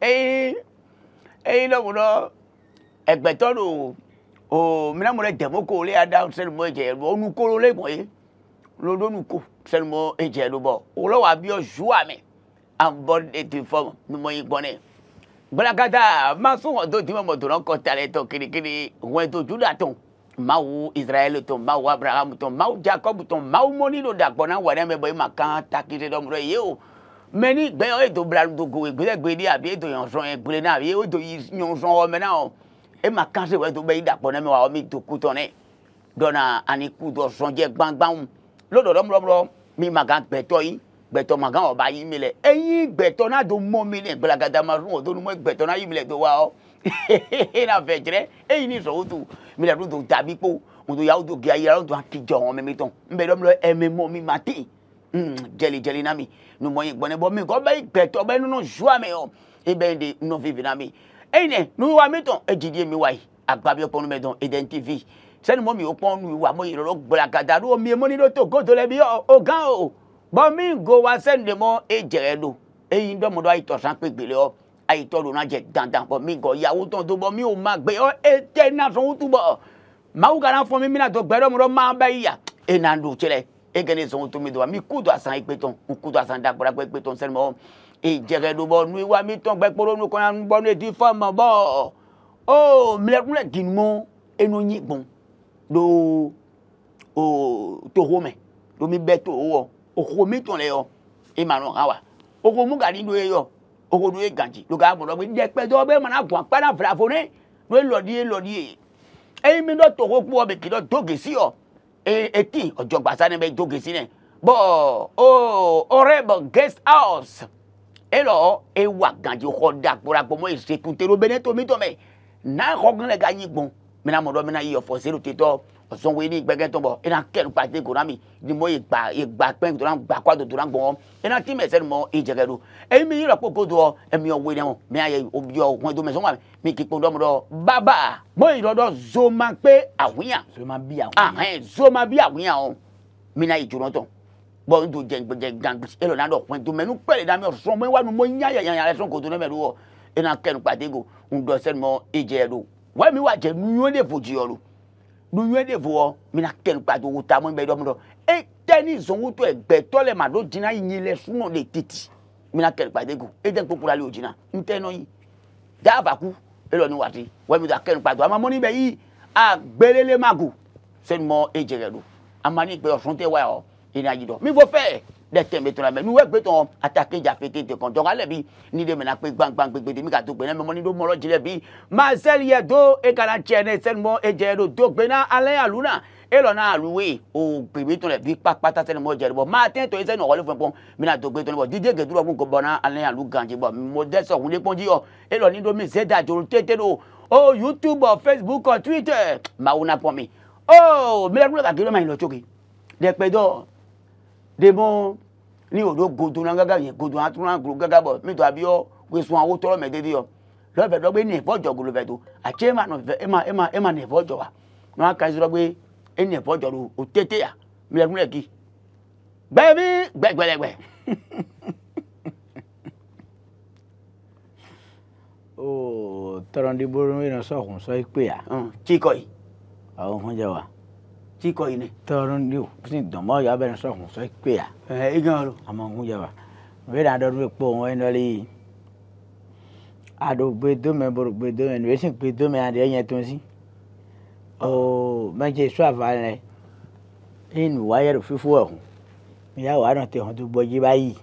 eyi eyi lɔ ŋunɔ ɛgbɛtɔ do o mina mo le dɛmɛ ko le ada sɛnumɔ edze ɛlubɔ onukolo le mɔ ye lodo nuko sɛnumɔ edze ɛlubɔ wòlɔ wà bí ɔzu amɛ abɔ eti fɔm numɔ yi gbɔ nɛ gbalakata masu wɔn do di mɔmɔ do nɔ kɔta lɛ tɔ kirikiri wɔn do mawu israɛl tɔn mawu abraham tɔn mawu jacob tɔn mawu mɔni do dagbɔna wɛrɛ mɛ bɔ e ma kan takiri dɔ mɔrɔ ye o mɛ ni gbɛyɔ e do bila do go gbɛdɛ gbɛdi abi e do ɲɔnsɔn ye na abi e do ɲɔnsɔn wɔ mɛ na o e ma kan se wɛ do bɛ i dagbɔna mɛ wa o mi do kutɔ nɛ dɔnna ani ku dɔ sɔnjɛ gbangbanw lɔdɔ dɔ mi ma kan gbɛtɔ yi gbɛtɔ ma kan o ba yi mi lɛ eyi gbɛtɔ na do mɔ mi lɛ gbɛlɛgadama do numu gbɛtɔ na do wa na vɛdzrɛ eyi ni zɔn wotu mi na do do dabi kpo wotu yawo do gia yira wotu ati jɔ wɔn mɛmi tɔn n bɛ dɔn mi lɔ ɛmɛ mɔ mi ma mm, ti jeli jeli na mi numɔ yi gbɔnɛ bɔ mi kɔ bɛ gbɛtɔ bɛ nunu zua mi yɔ e bɛ de nɔ vivi na mi eyi nɛ nu wa mi tɔn edidi e mi wa yi agbabi ɔkpɔnu mɛ dɔn identifi e sɛni mɔ mi o kpɔn nu wa mo yɛrɛ lɔ gbɔla gada do mi e mo ni do to goto lɛ bi o gan o bɔn mi go wa sɛni de mɔ e jɛrɛ do eyi dɔmɔdɔ ayi tɔsan pe gbele yɔ aitɔ do na jɛ dandan bɔ mi gɔ yawu tɔn to bɔ mi o ma gbe ɔ e tɛ na sɔn tu bɔ mawu kana fɔ mi mina dɔ gbɛdɔ mi dɔ ma bɛ yi ya e na do tsɛlɛ e kɛ ne mi do wa mi ku do asan ekpe tɔn n ku do asan dakura kpe ekpe tɔn sɛnɛ mɔ e jɛgɛ do bɔ nu wa mi tɔn gbɛ kpɔdo nu kɔnɔ nu bɔ nu edi fɔ ma bɔ o milɛkunlɛ dinumu do o toho do mi bɛ toho o ho mi tɔn e ma o ko mu do ye ogodu ye ganji lo ka mɔdɔ mi jɛ kpɛtɔ bɛ mana gɔn kpɛna fila fo ne lo lɔdi ye lɔdi mi dɔ togo kpɔ bɛ kidɔ do gesi yɔ ee eti ɔjɔgbasa ne bɛ do gesi ne bɔn o ɔrɛ e, e bɔ guest house elɔ ewa ganji xɔ da kpɔrakpɔ mɔ ezekutero bene tomi tɔmɛ n'a xɔ gɛlɛ ka nyi gbɔn mina mɔdɔ mina yi yɔ fɔ zero tetɔ zɔn wei ni gbɛgɛ tɔn ina kɛlu kpate ko nami ni ye gba ye gba pɛn to gba kɔ do to gbɔn ina ti mɛ mɔ e jɛgɛ do eyi mi yɔrɔ ko ko ɛmi yɔ wei wɔn mi ayɛ o yɔ wɔn do mɛ wa mi k'i kpɔn dɔmɔ dɔ baba mo yi dɔdɔ zoma pe awuya zoma bi awuya ahɛn zoma bi awuya o mina yi jona tɔn bɔn n do jɛ jɛ gangbisi elo na dɔ pɛn to mɛ nu pɛlɛ da mi sɔn mo wa nu mo nuyue de voɔ mina kɛn kpadu wuta mo bɛ dɔ mo dɔ e tɛ ni zɔnwu tɔ e gbɛtɔ lɛ ma do dina yi nyi lɛ le titi mina kɛn kpadu ko e tɛ kpokpo la le o dina n tɛ nɔ yi daaba ku e lɔ ni waati wɛmi da kɛn kpadu ama mɔni bɛ yi a gbɛlɛlɛ ma go sɛnumɔ e jɛgɛ do ama ni gbɛyɔ sun ina yi dɔ mi fɔ fɛ dɛ tɛmɛ tɔla mɛ mi wɛ gbɛ atake jafe tete kɔn dɔgɔ alɛ bi ni de mɛna pe gbangban gbegbe de mi ka to gbɛnɛ mɛ mɔni do mɔlɔ jilɛ bi mazɛli yɛ do e kana tiɛ ne sɛni mɔ e jɛ do do gbɛna alɛ alu na e lɔ na alu we o gbegbe tɔn lɛ bi kpakpata sɛni mɔ jɛ de bɔ maa tɛ tɔ esɛni ɔkɔli fɛn pɔn mina do gbɛ tɔn bɔ didi gɛdurɔ kun bɔna alɛ alu ganje bɔ mɔ dɛsɛ wuli do mi zɛda joro tete do o youtube facebook o twitter mawu na pɔn mi o miliyɔn kilo ma ɲi lɔ cogo de pɛ demo ni odo godo na gaga yen godo atun na godo gaga bo mi to abi o we sun awo toro me dede yo lo be do gbe ni ifojo golo be do a che ma no ema ema ema ma e ma ni ifojo wa no aka zuro gbe e ifojo ro o tete ya mi le gure ki gbe mi gbe gbe le gbe o tọrọ ndị bụrụ ịnọ sọhụ sọ ikpe ya chikọ yi ahụ hụ jawa ci ko ine toron dio sin domo ya ben so hun so pe ya eh igan lo amo hun ya ba we da do re po won no li ado gbe do me bo gbe do en we sin gbe do me ade yen si o ma je so ava le in wire fufu ehun mi ya wa ran te hun do boji báyìí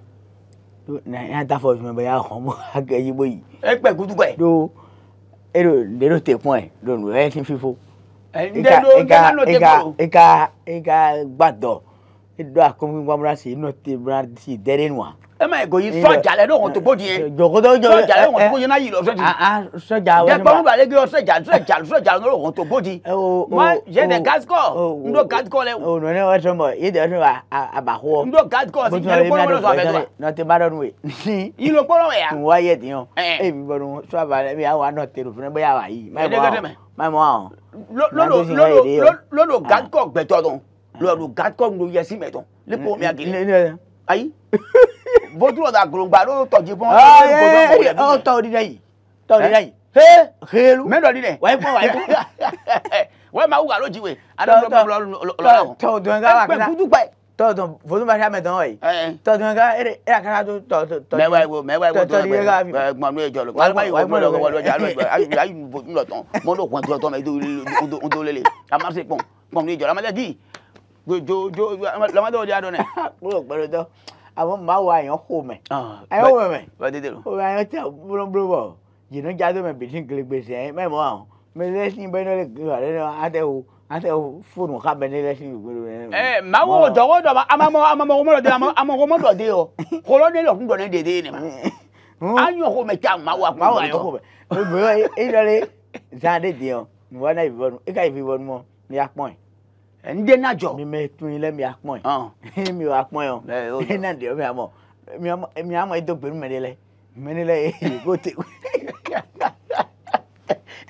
na ta fọ fi mi bẹ ya hàn mọ akẹyìnbó yìí. ẹ pẹ kutu bẹ. do ero lero te pọn ẹ lónìí ẹ ti fífo eka gbadɔ edo akomi gbamura si inu te bra si dɛrɛ nua. ẹ ma ẹgọ yìí sọjà lẹ lóhùn tó gbòdì yẹn jọkọtọ jọ sọjà lẹ lóhùn tó gbòdì yẹn náà yìí lọ sọjà. sọjà wẹni ma jẹgbọn balẹ gbé sọjà sọjà sọjà lóhùn tó gbòdì. ma jẹ dẹ gasikọ ndo gasikọ lẹ. o nọ ne wa sọmọ yi dẹ sọmọ abakọ. ndo gasikọ si jẹ kpọrọ wẹrẹ sọfẹ tó wa. nọtẹ ba dọnu we. yìí ló kpọrọ wẹ ya. n wa yẹ tiɲɛ e bi bọ lolo gatkɔ gbɛtɔ dɔn lolo gatkɔ ŋun yɛsi mɛ dɔn ne ko mi agiri ayi bɔtulɔ da golongba n'o tɔji bɔn o tɔ di dɛ yi tɔ di he heelu mɛ dɔ di dɛ wayi fɔ wayi fɔ wayi ma wuga lo jiwe adamadu bɛ wula lɔlɔ tɔ dɔn k'a la kila tɔɔtɔn volumari hame dɔn wɔyi. tɔɔtɔn ka ere ere akara do tɔɔtɔ. mɛ wa wo mɛ wa wo tɔɔtɔ yɛ ka gbɔn n'o ye jɔlɔ walima yi wo n'o lɔkɔ wɔlɔ jɔ ayi ayi n'o tɔn mɔ n'o kɔn tɔɔtɔ mɛ i t'o t'o lele a ma se pɔn pɔn n'o ye jɔlɔ jo jo lɔmɔdé o de y'a dɔn kúrò gbẹdọ dɔn àwọn màá wọ àyàn kó mɛ. àyàn wọ mɛ. wà á tètè lọ. o bɛ àyàn tẹ jáde mɛ bìtì gbèsè mɛ mọ́ àwọn mɛ lẹ́sìn an tɛ fonu k'a bɛ eh, ne lɛsi gbolo yɛrɛ. ɛɛ maa wo dɔgɔ dɔ ma a ma mɔ ma dɔ de a ma a ma ko mɔ dɔ de yɔ kɔlɔ ne lɔ kun dɔ ne de de ye ne ma hmm? an y'o ko mɛ ca maa wa kun ma yɔ. bɔn e dɔlen zan de de yɔ nin n'a yi bɔ e ka yi e bɔ mɔ n'i y'a kpɔn ye. E. n den na jɔ. mi mɛ tun ilé mi y'a kpɔn ye. mi y'a kpɔn ye o e na de yɔ mi y'a mɔ mi y'a mɔ e to gbɛnu mɛ de lɛ mɛ ne lɛ e ko te.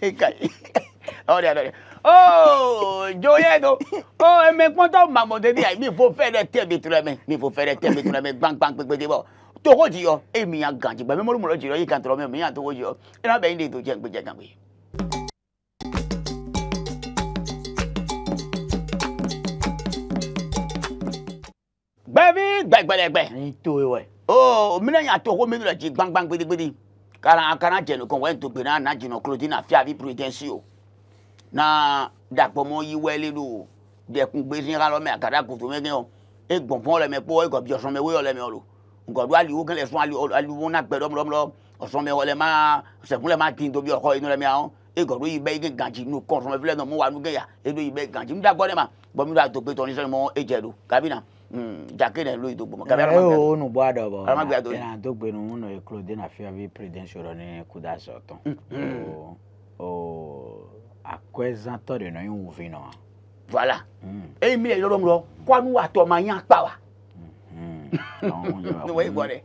e ka ɔ de y'a dɔn oh joye do oh eme kpɔntɔ mamode bi ayi mi fo fɛrɛ tɛ mi la mɛ mi fo fɛrɛ tɛ mi tura mɛ gbangban kpekpete bɔ togo jiyɔ e mi ya gan jigbɛ mɛ mori mɔrɔ jiyɔ yi kan tɔrɔ mɛ mi ya togo jiyɔ ina bɛ n de to jɛ n gbɛjɛ gan koyi. gbẹbi gbẹgbẹlẹgbẹ. n to ye wɛ. o minɛn y'a to ko mi nana ji gbangban gbedegbede kana kana jɛnukɔn wɛ n to gbena na jɛnukɔn kulodina fiyavi piridensi o na dakpɔmɔ yi wɛli do dɛkun gbesi ka lɔ mɛ akada koto mɛ gɛn o e gbɔnpɔn lɛ mɛ kpɔ e gɔbi ɔsɔn mɛ woyɔ lɛ mɛ o lo gɔdu aliwo kɛlɛ sɔn aliwo aliwo na gbɛ dɔmlɔmlɔ ɔsɔn mɛ wɔlɛ ma sɛkun lɛ ma ti tobi ɔkɔ inu lɛ mɛ awɔ e gɔdu yi bɛ ike gantsi nu kɔsɔn mɛ filɛ nɔ mu wa nu gɛ ya e do yi bɛ gantsi nu dagbɔ dɛ ma bɔn mi do ato pe tɔnisɛn mɔ e jɛ do kabina jake na lo yi to gbɔmɔ kabina lɔ ma gbɛ do. onu bɔ adɔ bɔ alama gbɛ do yi. ɛna to gbɛnu mu n'o ye kulo den na fiya bi president sɔrɔ ni kudasɔtɔn akwɛzãtɔ de nɔ anyi wuvi nɔ. voilà eyi hmm. hmm. hmm. mi le eh, yɔrɔ mi lɔ kɔnu atɔ ma nya kpa wa. ne wo ye gbɔ dɛ.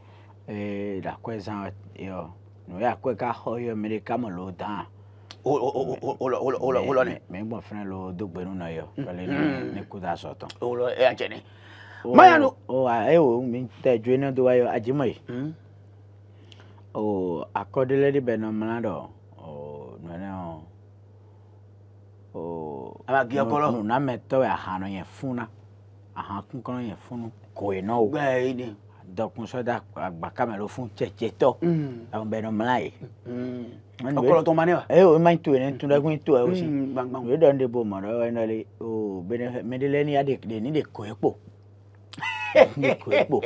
ee le akwɛzã yɔ nu ya kwe ka xɔ yɔ mi de ka me le wo dã. o o o o o lɔ o lɔ nɛ. mɛ gbɔ fɛnɛ le wo dogbenu nɔ yɔ fɛlɛ ne kuda sɔtɔ. o lɔ eya jɛ ne. mayanu. o a e wo mi tɛ jo ne do wa yɔ ajima ye. o akɔdele de bɛ nɔ mla dɔ. abagi ọpọlọ nunamẹtọ yẹ ahanọ yẹ funa ahan kunkọnọ yẹ funu koye nọ o gbẹẹ de dọkunsọda agbakamẹ fun fún cẹcẹtọ mm. àwọn bẹnẹ mla yẹ mm. ọpọlọ tó ma ne wa. ee o ma n to yen ne tun dẹkun to yẹ o si o yẹ de b'o ma dọ o o bẹnẹ mẹdilẹni ya de ni de koye po ni koye po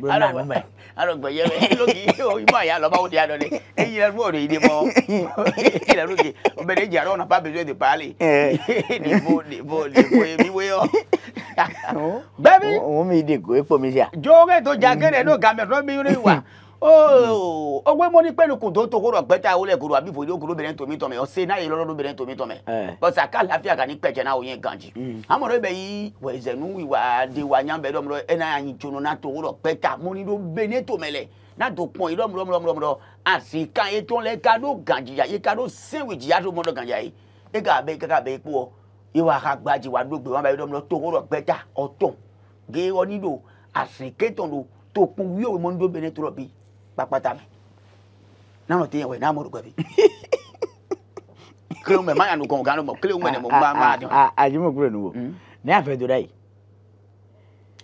bulon naani mẹ arọgbọ yẹ elogi ima ya lọba wodi adọ de eyi la nu ọdọ yi de mọ eyi la nu de obere eji arọ bezo de paali debo debo debo emi we yọ. bẹẹbi. wọn mi de ko ekpo mi si jọwọ kẹ to ja kẹrẹ n'o gamẹ tọ mi yọrọ wa. ọgbẹ́ mọ́ ní pẹ́ẹ́nukùn tó tó kóró ọ̀pẹ́ta olè kóró àbí fòdí okòrò obìnrin tòmí tọ̀mẹ̀ ọ̀sẹ̀ náà yìí lọ́dọ̀ obìnrin tòmí tọ̀mẹ̀ ọ̀sẹ̀ àká láfíà kà ní pẹ̀jẹ̀ náà òye nǹkan jì. Mm. àmọ̀rọ̀ ibẹ̀ yìí wọ̀ ẹ̀zẹ̀nu ìwà àdéwà nyàmbẹ̀ dọ́mọ̀rọ̀ ẹ̀ náà yìí tsono náà tó kóró ọ̀pẹ́ta mọ́ ní ló bẹ ní tòmẹ̀lẹ̀ náà tó pọ̀ ìlọ́mọ̀rọ̀mọ̀rọ̀mọ̀rọ̀ àsìkà ètò lẹ́ kadó gànjìyà yìí kadó sẹ́wì jìyà tó mọ́dọ̀ gànjìyà yìí ẹ̀ kà bẹ́ẹ̀ kà bẹ́ẹ̀ pọ̀ ìwà àgbàjì wà dógbè wọn bá yọ̀ dọ́mọ̀rọ̀ tó kóró ọ̀pẹ́ta ọ̀tọ̀ gé ọ nílò àsìkè tọ̀nù tó kún wíwò mọ́ndó bẹ́ẹ̀ ní tòrọ̀ bíi kpakpata me na no te we na mo rugo bi kilo me maya no kon ga no mo kilo me ne mo ma ma de a a ji mo kúrò nuwo ne afẹ do dai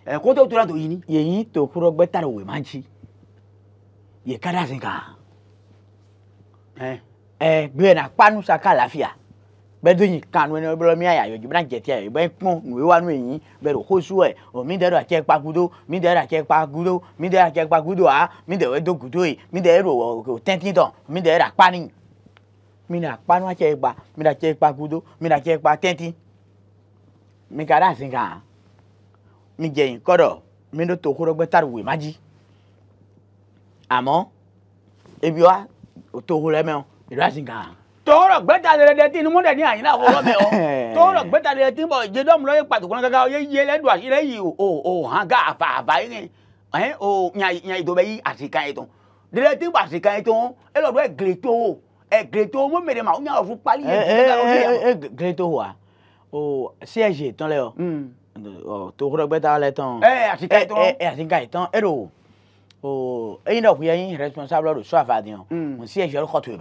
e ko to tura to yini yeyin to kúrò gbe tara we ma ji ye kada sin ka eh eh gbe na panu saka láfíà bɛdo nyi kan wɛni bɛlɛ mi ayayɔ dzi bɛna jɛti ayɔ bɛ kpɔn nuwe wa nu enyi bɛ do xosu ɛ e, o mi dɛ do atsɛ kpa kudo mi dɛ do atsɛ kpa kudo mi dɛ do atsɛ kpa kudo a mi dɛ do kudo yi e, mi dɛ do o tɛnti dɔn mi dɛ do akpa ni mi dɛ akpa nu atsɛ kpa mi dɛ atsɛ kpa kudo mi dɛ atsɛ kpa tɛnti mi ka da si mi dze yin mi do to ko dɔ gbɛ ta do wi ma ebi wa o to ko lɛ o ìdó àti nǹkan tọọrọ gbẹta lẹrẹdẹ tí inú dẹ ní àyínlá àwòrán mẹ ọ tọọrọ gbẹta lẹrẹdẹ tí ń bọ ìjẹdọmù lọyẹ pàtùkùn gàgà ọyẹ yẹ lẹdùn àṣírí yìí o o hàn gà àfà àfà ni ẹ eh, o yàn ìdòbẹ yìí àṣìkà yìí tán lẹrẹdẹ tí ń bọ àṣìkà yìí tán ẹ lọdọ ẹ gèrè tó o ẹ e gèrè tó o mọ mẹrẹ mà ó yàn ọfún pálí yẹn gèrè tó o wa e, eh, eh, e o sí ẹ ṣe tán lẹ ọ tọọrọ gbẹta lẹ tán ẹ àṣìkà yìí tán ẹ àṣìkà yìí tán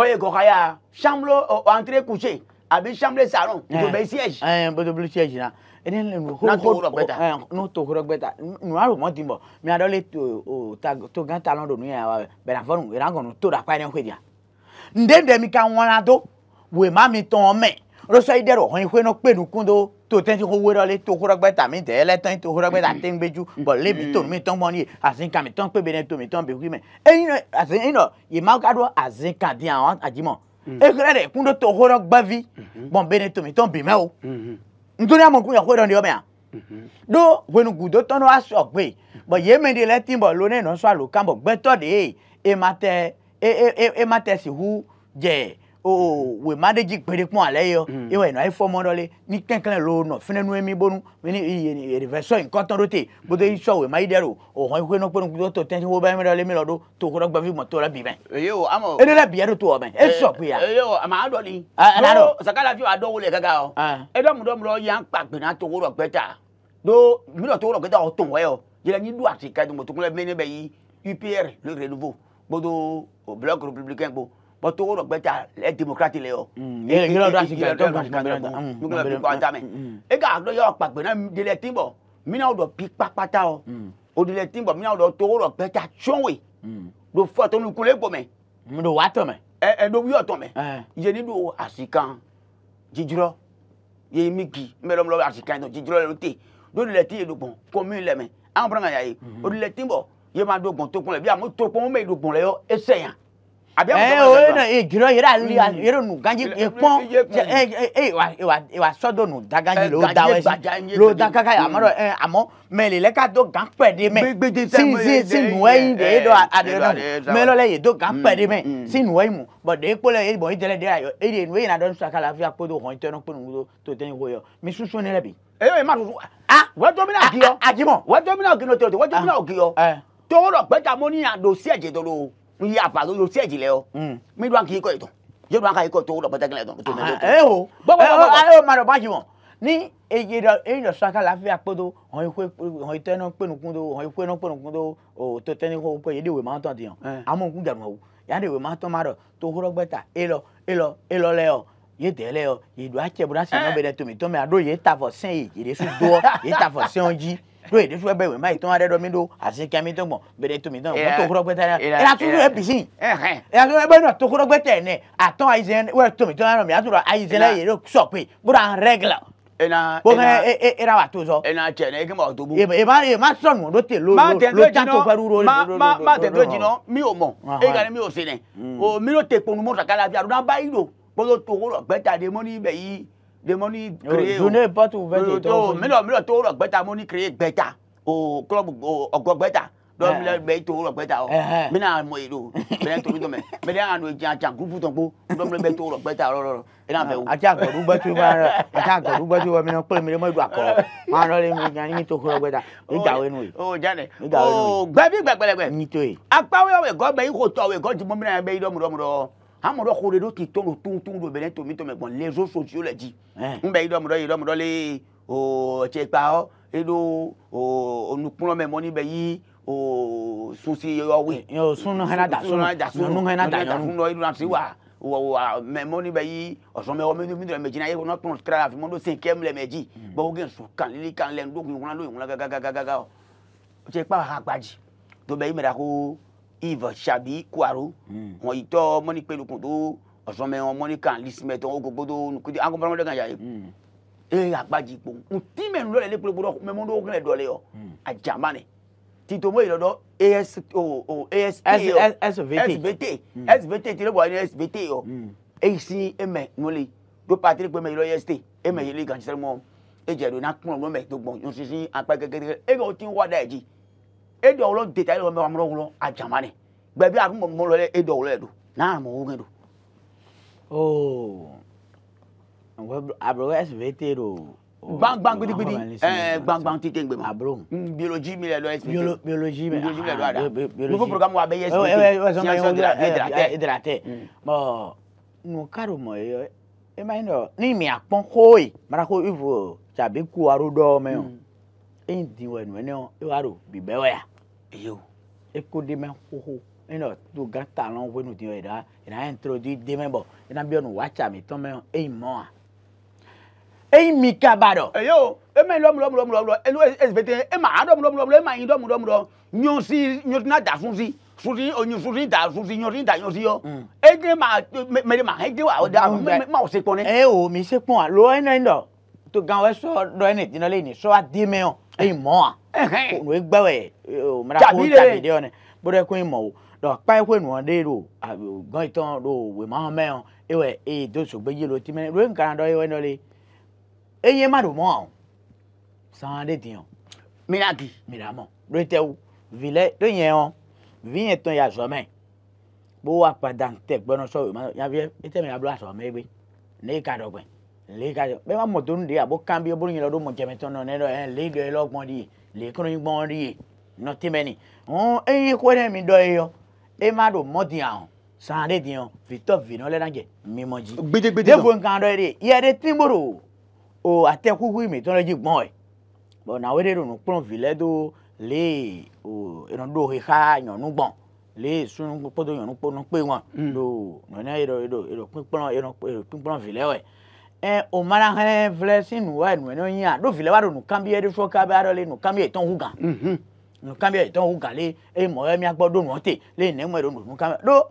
bọ́yẹ̀ gọ̀kayà chambre entrée couché àbí chambre salon ìjọba eh, siège. ẹ eh, ẹ bọ́dọ̀ bí siège náà ene le nu na eh, to hurɔ gbɛta nu to hurɔ gbɛta nuaro mɔ ti bɔ mia dɔ le to o ta to gan talɔn do nu yɛ wa bɛnna fɔ nu yɛrɛ e an kɔni to da kpa yɛrɛ ko diya ndende mi ka ŋɔna do wema mi rosa yi ɖe rɔ hɔn xoe no kpe nukun do to tɛnti ko wo ɖɔle to xɔrɔgbɛ tami tɛ ɛlɛ tɛn to xɔrɔgbɛ ta te ŋgbeju bɔn lebi to mi tɔn bɔn ye azi kami tɔn kpe be ne to mi tɔn be hui mɛ eyi nɔ azi eyi nɔ yema ka do azi ka di awon adimɔ eɣlɛ ɖe kun do to xɔrɔgbɛvi bɔn be ne to mi tɔn bi mɛ o ntoni amɔkun yɔ xɔrɔ ni yɔ mɛa do ʋenugudo tɔn do asɔ gbe bɔn yeme de lɛ ti bɔ lo ne nɔ sɔ alo kan bɔ gbɛtɔ de ye ematɛ e e e si hu jɛ o we madeji gbede kpɔn ale yɔ mm. ewɔ yina efɔ mɔdɔ le ni kɛnkɛn lo nɔ fɛnɛ nu emi bonu mini iye rivɛsɔ in kɔtɔn do te bodo isɔ we mayi dɛ do o hɔn ihoe nɔkpɔnu kudo to wo bɛ mi dɔ mi lɔ do to kɔrɔ fi wa dɔ wele kaka o. e dɔ mu o tɔn wɛ o yɛlɛ ni du ati ka dumotukun but to wolo gbẹta ẹ democrati le yọ. yẹlẹ yẹlẹ dọ asi kẹ tọ gbasi kan bẹrẹ ta nukulẹ bi kọ ntami e ka dọ yọ kpakpẹ na delẹ ti bọ minaw dọ bi kpakpata o o delẹ ti bọ minaw dọ to wolo gbẹta tsọnwe do fọ to nukule gbọmẹ. Mm, do wa tọmẹ. ẹ ẹ do wiyọ tọmẹ. Eh. yeni do asi jijirọ ye mi gi mẹlọmọlọ asi kan tọ jijirọ lẹ te do delẹ ti yẹ do gbọn kọmi lẹmẹ an fana ka ya ye mm-hmm. o delẹ ti bọ ye ma do gbọn to kun lẹ bi a mo to kun mo mẹ do àbí àwọn ọmọ rẹ náà ee jùlọ yẹrẹ àlè yẹrẹ nù ganji èpọn ee wà sọdọ nù daganji ló da wẹsí ló da kaka yà àmọ́ ẹ àmọ́ mẹlẹlẹ ká dó gan pẹ̀lẹ́ mẹ sinzin sinu ẹyin de edo adé náà mẹlọlẹ yẹ dó gan pẹ̀lẹ́ mẹ sinu ẹyin mu bọ̀dé ekpolẹ yẹ bọ̀n ìdẹlẹ dẹ́yà yọ èyí ẹnu ẹyin adọ́nu sàkà láfi àpótò hàn tẹnu pẹ̀lú tó tẹ́yìn kó yọ mi sunsun ni rẹ bi. ẹ yóò yẹ má tuntun ah wọ́n tó mi náà kí yọ wọ́n tó mi náà kí yọ tó o rọ̀ pẹ́ta mo ní àdó sí ẹ̀jẹ̀ tó lò ó n yà pàdó yóò tiẹ̀ jìlẹ̀ o mm. mi dùn kì í kọ́ ìtàn yóò dùn kà í kọ́ tó lọ́pọ̀ tẹ́kínlẹ̀ ìtàn tó mẹ́lẹ́ tó. ẹ o gbogbo ọmọ ayé o máa dọ̀ bá jù wọn ní èyí ìdọ̀ sọ́kà láfíà pẹ́tọ́ ọ̀hún ikú ọ̀hún ikú ẹ̀nà pẹ̀lúkún tó ọ̀hún ikú ẹ̀nà pẹ̀lúkún tó o tó tẹ́ni kó pé yé dèwé máa tán ti hàn eh. àmọ́ òkú jàdùn ọ̀hún yàrá dèwé máa tán máa dọ̀ tó húrọ́ gbẹ́ta èlọ èlọ èlọ lẹ́yọ̀ ye tɛlɛ yɔ ye do a cɛ bɔra bɛ dɛ tomi tɔmɛ a do ye ta fɔ sɛn ye ye de ye ta fɔ sɛn dzi do èdè fún ẹbẹ ìwé máa ìtàn adẹdọmí ló àti kíámi tó gbọn bẹrẹ tómi tán wọn tó kúrọ gbẹtẹ náà ẹnà tó yẹ bìsí ẹnà tó yẹ bẹ náà tó kúrọ gbẹtẹ náà àtọ àyíṣẹ wẹrẹ tómi tán náà mìíràn tó rọ àyíṣẹ náà yẹrẹ sọ pé bóra ń rẹgìlà. ẹnà ẹnà ẹnà wà tó sọ. ẹnà tiẹ̀ náà kí n bá tó bú. èmà èmà sọnù ló tè ló ló já tó pẹ̀lú ro. má tẹ̀tọ́ jiná mi ò mọ̀ èyí kan mi ò mm. sè de mɔni créé o journée pas tout ouvert de temps mílíọ̀nù mílíọ̀nù tó rọ̀ gbẹ́ta mọ́ni créé gbẹ́ta o club ọgọ́ gbẹ́ta dɔw eh, mi la bɛ i to o eh, eh. rɔ gbɛta o n bɛna mɔ yi do bɛn tobi dɔmɛ mɛ de y'a nɔ jan jan gurupu tɔn ko dɔw mi la bɛ to o rɔ gbɛta yɔrɔ yɔrɔ i n'a fɛ o. a ti a gɔdu bɛ tu ba yɛrɛ a ti a gɔdu bɛ tu ba minɛ kpɛlɛn mi de ma do a kɔrɔ maa nɔ de mi jan ni mi to o rɔ gbɛta mi gawe n'o ye. o ja dɛ o gbɛbi gbɛgbɛlɛgbɛ. mi to yen. a kpawo o ye gɔ bɛ i ko tɔ o ye gɔ ti mɔ mina yɛ bɛ i dɔ mu dɔ mu amọ̀dọ̀ xɔ ɖe ɖo ti tɔn ɖo do ɖo bɛlɛ tomi tɔmɛ gbɔn réseaux sociaux le dzi. n bɛ yi dɔ mɔdɔ yi dɔ mɔdɔ le o tsekpa eɖo o onukplɔ mɛ mɔni bɛ yi o sunsi yɔwe. yɔ sunu hɛnɛ da sunu hɛnɛ da sunu hɛnɛ da sunu hɛnɛ da sunu wa wa mɛ mɔni bɛ yi ɔsɔmɛ wɔ mi dɔrɔn mɛ jina ye kɔnɔ tɔn kira afi mɔdo sen kɛm lɛ mɛ dzi bɔn o gɛn su kan lili kan lɛ ndo kun yi kunna do yi kunna gagagagaga o tsekpa ha gbadzi to bɛ yi mɛ da ko. Yves Chabi Kuaro, on y to moni pelu kondo osome on moni kan lisme to ogogodo nukudi an ko bra mo de kan yaye e agbaji po nti me nlo le pelu bodo me mo do kan do le yo ajama ni ti to mo ilodo AS o O AS SVT SVT hmm. SVT ti le bo ni SVT yo AC eme nule do patri pe me lo yeste eme ile kan se mo e je do na kun lo me to gbon yo sisi apa gegege e go tin wa da ji edo wolo deta lo me amro wolo ajamane gbe bi arun mo lo le edo wolo edo na mo wo edo oh we abro es vetero oh. gbang gbang gidi gidi, eh gbang gbang tite ngbe abro mm, biologie mi le lo es biolo biologie mi biologie le lo ada nouveau ah, program wa be yes hydraté bon no karo mo yo e ma ino ni mi apon hoy mara ko ivo tàbí ku arudo me indi wɛnuwɛnɛ ewa do bibɛ wɛya eyo eko demɛ xoxo ena do gata lɔn wo nu diwɔ yina e yina introduit demɛ bɔ yina e bi ɔnu watsa mi tɔn mɛ eyi mɔ wa eyi mi kaba dɔ. eyo eme lɔ mulɔ mulɔ mulɔ mulɔ elu ezibete e ema adɔ mulɔ mulɔ mulɔ ema yi dɔ mulɔ mulɔ nyosi nyosi na da sunsi sunsi onyi sunsi da sunsi nyosi da nyosi yɔ mm. ege ma mɛri ma ege wa da mm, ma o se kpɔn ne. ee o mi se kpɔn a lo ɛnɛ dɔ to gan wɛ sɔ dɔ ɛnɛ dinɛ le ni sɔ a demɛ o imɔ a kunu egbɛwɛ o mara ko tabi de yɔni bo de ko imɔ o dɔn kpai ko enua de do a gan itɔn do we ma mɛ o ewɛ eye do sogbe yi lo ti mɛ lo nkana dɔ ewɛ nɔle eye ma do mɔ o san de ti yɔn. miraki miramɔ lo tɛ o vilɛ lo yɛ o vi yɛ tɔn ya zɔmɛ bo wa padà tɛ gbɔnɔ sɔ o ma yafi etɛ mi ablo asɔmɛ gbe ne ka dɔ leka yɔ bɛɛ ma mɔto nu de abo kan bi ebolo yin lɔ do mɔ jɛmɛtɔ nɔ ne lɔ ɛ eh, le dɔ ye lɔ di ye le kɔnɔ yin gbɔn di ye nɔ tɛmɛ ni hɔn eye ko ne mi dɔ ye yɔ e ma do mɔ di yan o san e de di yan vitɔ vi nɔ lɛ na jɛ mi mɔ ji. gbedegbede dɔ defo nkan dɔ ye de iye de ti bolo o a tɛ kuku mi tɔn lɛ ji gbɔn ye bɔn na o de do nu kplɔn vi lɛ do le o enɔ do he nyɔnu gbɔn le sunu kpɔdo nyɔnu kpɔnu kpe ŋɔ mm. do nɔnɛ yɛrɛ yɛrɛ yɛrɛ yɛrɛ kpekplɔn vi lɛ wɛ ɛn eh, o mana hɛn filɛ si nu wa nu ɛnɛ yin a do filɛ wa do nu kan bi ɛdi fɔ a aɖe le nu kan bi etɔn hu gan mhm. nu kan bi etɔn hu gan le eye mɔ yɛ miakpɔ do nuɔ te le ne ŋmɛ do e nu kan bi do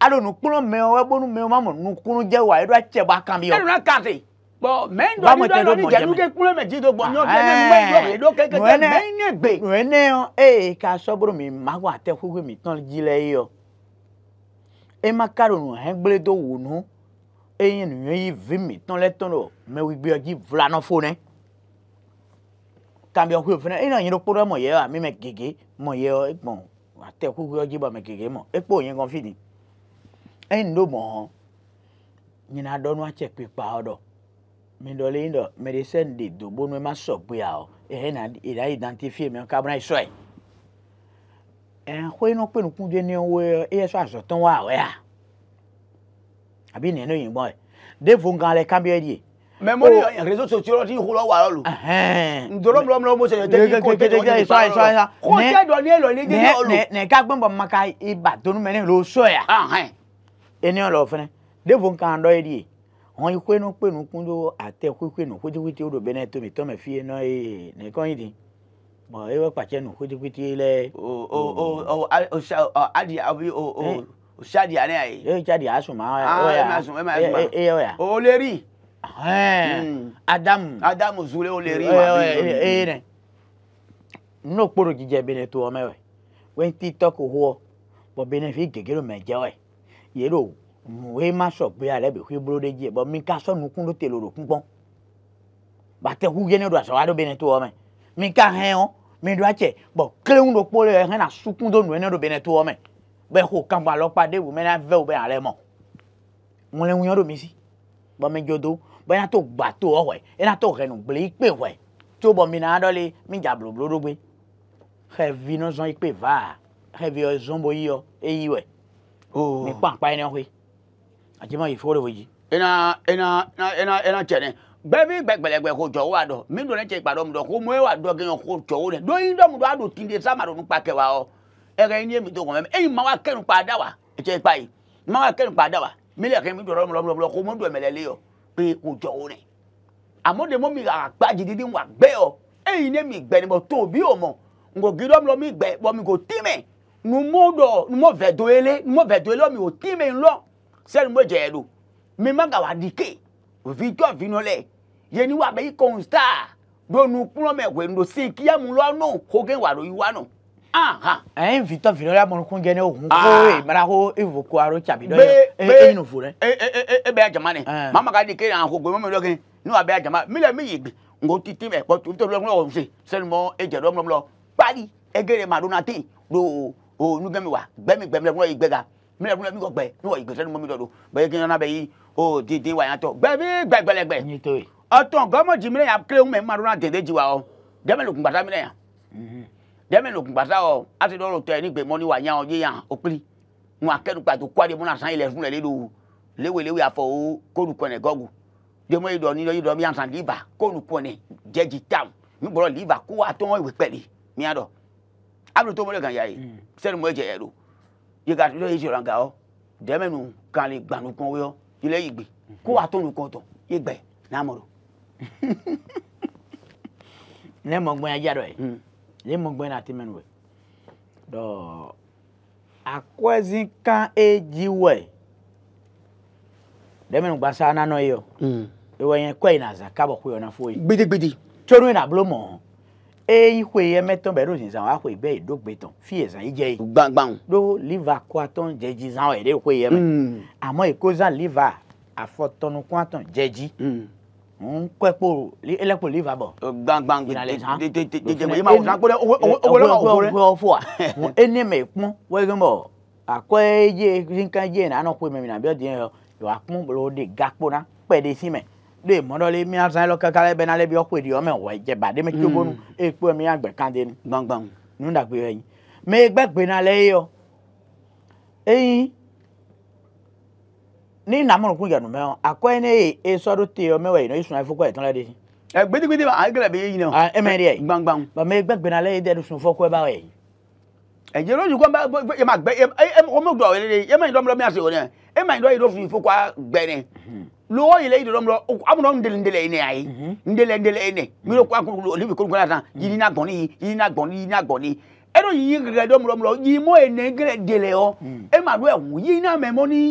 aɖo nukplɔ mɛwɔ ɛbɔ nu mɛwɔ e mamɔ nukunu jɛ wa eɖo atsɛ ba kan bi yɔ. ɛnu e na kan te bɔn mɛ ah, eh. n dɔɔni dɔɔni jɛnu ke kplɔ mɛ dzi do bɔn n'o tɛ ne mɛ yɔ eɖo kɛkɛ kɛ mɛ n ne gbe. nu ene yɔ eye eh, ka sɔbɔrɔ mi ma ko a koko mi tɔn dzi lɛ yɔ ema ka do nu hɛn gble do wonu eye nu yi vi mi tɔn lɛ tɔn do mɛ wi gbe dzi vla nɔ fo nɛ kambiɔ hui fɛnɛ eyina yi ɖo kpo ɖe mɔ yɛ wa mi mɛ gege mɔ yɛ wɔ ekpɔn atɛ kukuɛ dzi ba mɛ gege mɔ ekpɔ yi ŋɔfi ni eyin do mɔ hɔn nyina dɔ nua tsɛ kpe kpa ɔdɔ mi dɔ le yi dɔ medecine de do bonu ma sɔ gbea o ehe na eda identifie mi kabana esɔe ɛn àbí nìyẹn ní òyìnbó ẹ déèfó nǹkan alẹ kábíyẹ díẹ. mẹ mo oh. ní réseau sociaux tí ìhùrọ wà lọlù. ntoro mìíràn mo ṣe yẹn tẹ́lẹ̀ kó tẹ́lẹ̀ kó ìṣọ́ ìṣọ́ ìṣọ́. kó tẹ́ dọ̀ ní èlò ní jẹ́ ọ̀lù. nẹ̀ka gbọ́nbọ̀n maka ibà tónú mẹ́rin ló sọ yà. ẹni ọ̀lọ́ fẹ́rẹ́ déèfó nǹkan dọ́ yẹ díẹ wọn ikú ẹnu pẹ̀lú kúndó àtẹ kúkú ẹnu kútíkútí ó dòbẹ́ náà tómi tọ́mẹ̀ fíye náà ẹ̀ nìkan yìí dín mọ̀ ẹ wẹ́ pàṣẹ nù kútíkútí lẹ́. o o o adi abi o o usadi ane ayi e usadi asuma ah, oya ema ema e oya oleri eh adam adam zule oleri ma e ne no kporo jije bene to o mewe when tiktok ho bo bene fi gegero meje we yero muwe ma so pe ale be hwe bro deji bo mi ka so nukun do te loro kunpon ba te hu gene do aso wa do bene to o me mi ka hen o mi do ache bo kleun do pole hen na sukun do nu ene do bene to o me bɛ xɔ kamba lɔkpa wo mɛna vɛ wo bɛ alɛ mɔ ŋlɛ ŋu yɔ ɖo mi si bɔ mi dzodo bɔ yɛna to gba to ɔwɔɛ yɛna to hɛnu gble yi kpe wɛ tso bɔ mina aɖɔ le mi dza bloblo ɖo gbe xɛvi nɔ zɔn yi kpe va xɛvi yi yɔ eyi wɛ mi kpa akpa yi ne yɔ àti máa yìí fọwọ́ lọ́wọ́ yìí. ẹnà ẹnà ẹnà ẹnà gbẹgbẹlẹgbẹ kò jọ wà dọ̀ mí dùn ní tẹ̀ ìpàdọ́ mi dọ̀ kó mú ẹ wà dọ̀ kí n kò jọ wò dẹ̀ dọ́yìn dọ́mu dọ́ àdó kí n de sáma dọ̀ kẹwàá ọ ẹrẹ ní èmi tó kàn mẹ́mẹ́ ẹ̀yin máa wá kẹ́rù pa dá wa ẹ̀jẹ̀ ipa yìí máa wá kẹ́rù pa dá wa mílíọ̀nù kẹ́mi dọ̀rọ̀ lọ́mọlọ́mọlọ́ kó mọ́ dùn ẹ̀mẹ̀lẹ́ lé yọ pé kò jọ òun rẹ̀ àmọ́dé mọ́ mi àgbájì dídí wà gbé ọ ẹ̀yin ní mi gbẹ ni mo tó bí òmò ngò gí lọ́mọlọ́ mi gbẹ wọ́n mi kò tí mẹ́ nu mọ́ dọ̀ nu mọ́ vẹ̀ doyele nu mọ́ vẹ̀ doyele wà bẹ́ẹ̀ kọ́ńtà donu kúlọ́mẹ̀wẹ̀ ńlọ sí kíyàmù lọ́nù kó gẹ́ wà lóyún wà ɛn vitɔ vi ɖe amɔnu kun gɛnɛ ohun ko e mara ko evo ko aro tsabi dɔ ye e e nu vo dɛ. e e e e bɛ jama ne ah. mama ka di ke yan ko gbɛmɔ mi dɔ kɛ ne wa bɛ jama mi lɛ mi yi gbe nko titi mɛ kpɔtu n tɛ lɔ ŋlɔ ɔnse sɛnumɔ e jɛ dɔ ŋlɔmlɔ kpali egere madonna ten o nugɛmi wa gbɛmi gbɛmi lɛ ŋlɔ yi gbɛ ga mi lɛ o didi dɛmɛ no gbasa wɔ ati dɔ tɔ yɛ ni gbemɔ ni wa nya ɔdze yan okpli mu akɛnu kpato kó adi mu na san yi lɛ fún lɛ lé do lewelewe afɔ wo kóòlù kɔnɛ gɔgu demo yi dɔ ni yi dɔ mi yansan liva kóòlù kɔnɛ jɛji tam mi gbɔdɔ liva kó wa tɔn ìwé pɛli miã dɔ alu tó mo hmm. lè kàn ya yi sɛnu mo yemogbena timenwe dɔ akwezi kan edzi wɔe dɛmɛ nugbasa nanɔ yi o ewɔ yɛn kɔ yina zan kabɔ ko yɔna fo yi gbidigbidi tsonu yina blo mɔ eyi xɔ yi ɛmɛtɔn bɛ ɖo zizan wa xɔ yi bɛ yi ɖo gbetɔn fi ezan yi dze yi gbangban ɖo liva kɔatɔn dzedzi zan wɔyi ɖe xɔ yi ɛmɛ amɔ yi ko zan liva afɔtɔnukɔatɔn dzedzi nkwekpo elekpo liva bɔ. gbangban jẹjẹmẹ yi ma wo sanko dɛ owó lɛ ma wo dɛ. owó fɔ wa ene mɛ kpɔn wɔyike mɔ akɔ edze nkan dze na anɔ koe mɛ mina bi ɔdiɛ yɔ yɔ akpɔn bolo de gakpo na kpɛ de si mɛ de mɔdɔli mi asan lɔ kaka lɛ bɛna lɛ bi ɔkoe di yɔ mɛ wɔ dze ba de mɛ tso bonu ekpe mi agbɛ mm. kan de nu. gbangban nu dagbe yɔ yi mɛ gbɛgbe na lɛ yɔ eyi ní nàmúrù kún yànnú mẹ́wọ́n àkọ́ ẹ̀ ní esọ́dún tẹ ọ mẹ́wàá yìí náà ìsúná ìfọ́kọ́ ẹ̀ tán ládé. ẹ gbedegbede bá àgẹlẹ bẹ yìí náà. ẹ mẹ́rin yẹ gbangban. bàmí gbẹgbẹ náà lẹ́yìn dẹ́nu sun e ẹ bá wà yìí. ẹ jẹ́ lójú kọ́ ẹ máa gbẹ ẹ ọmọ gbọ́ ọ̀rẹ́ rẹ ẹ máa dọ́ mi àṣẹ òní ẹ máa dọ́ yìí dọ́ sun ìfọ́kọ́ gbẹ ni lọ́wọ́ yìí lẹ́yìn dọ́dọ́mọ́ amúnà ndele ndele yìí ni àyè ndele ndele ni mi ló kó akókò olùbí kó nǹkan láta yìí ní agbọ̀n ni yìí ní agbọ̀n ni yìí ní agbọ̀n ni ẹnu yìí gẹ̀gẹ̀ dọ́mọ́dọ́mọ́ yìí mọ́ ẹ̀ nẹ́gẹ̀rẹ̀ délẹ̀ ọ́ ẹ máa lọ ẹ̀hún yìí ní amẹ́mọ́ ní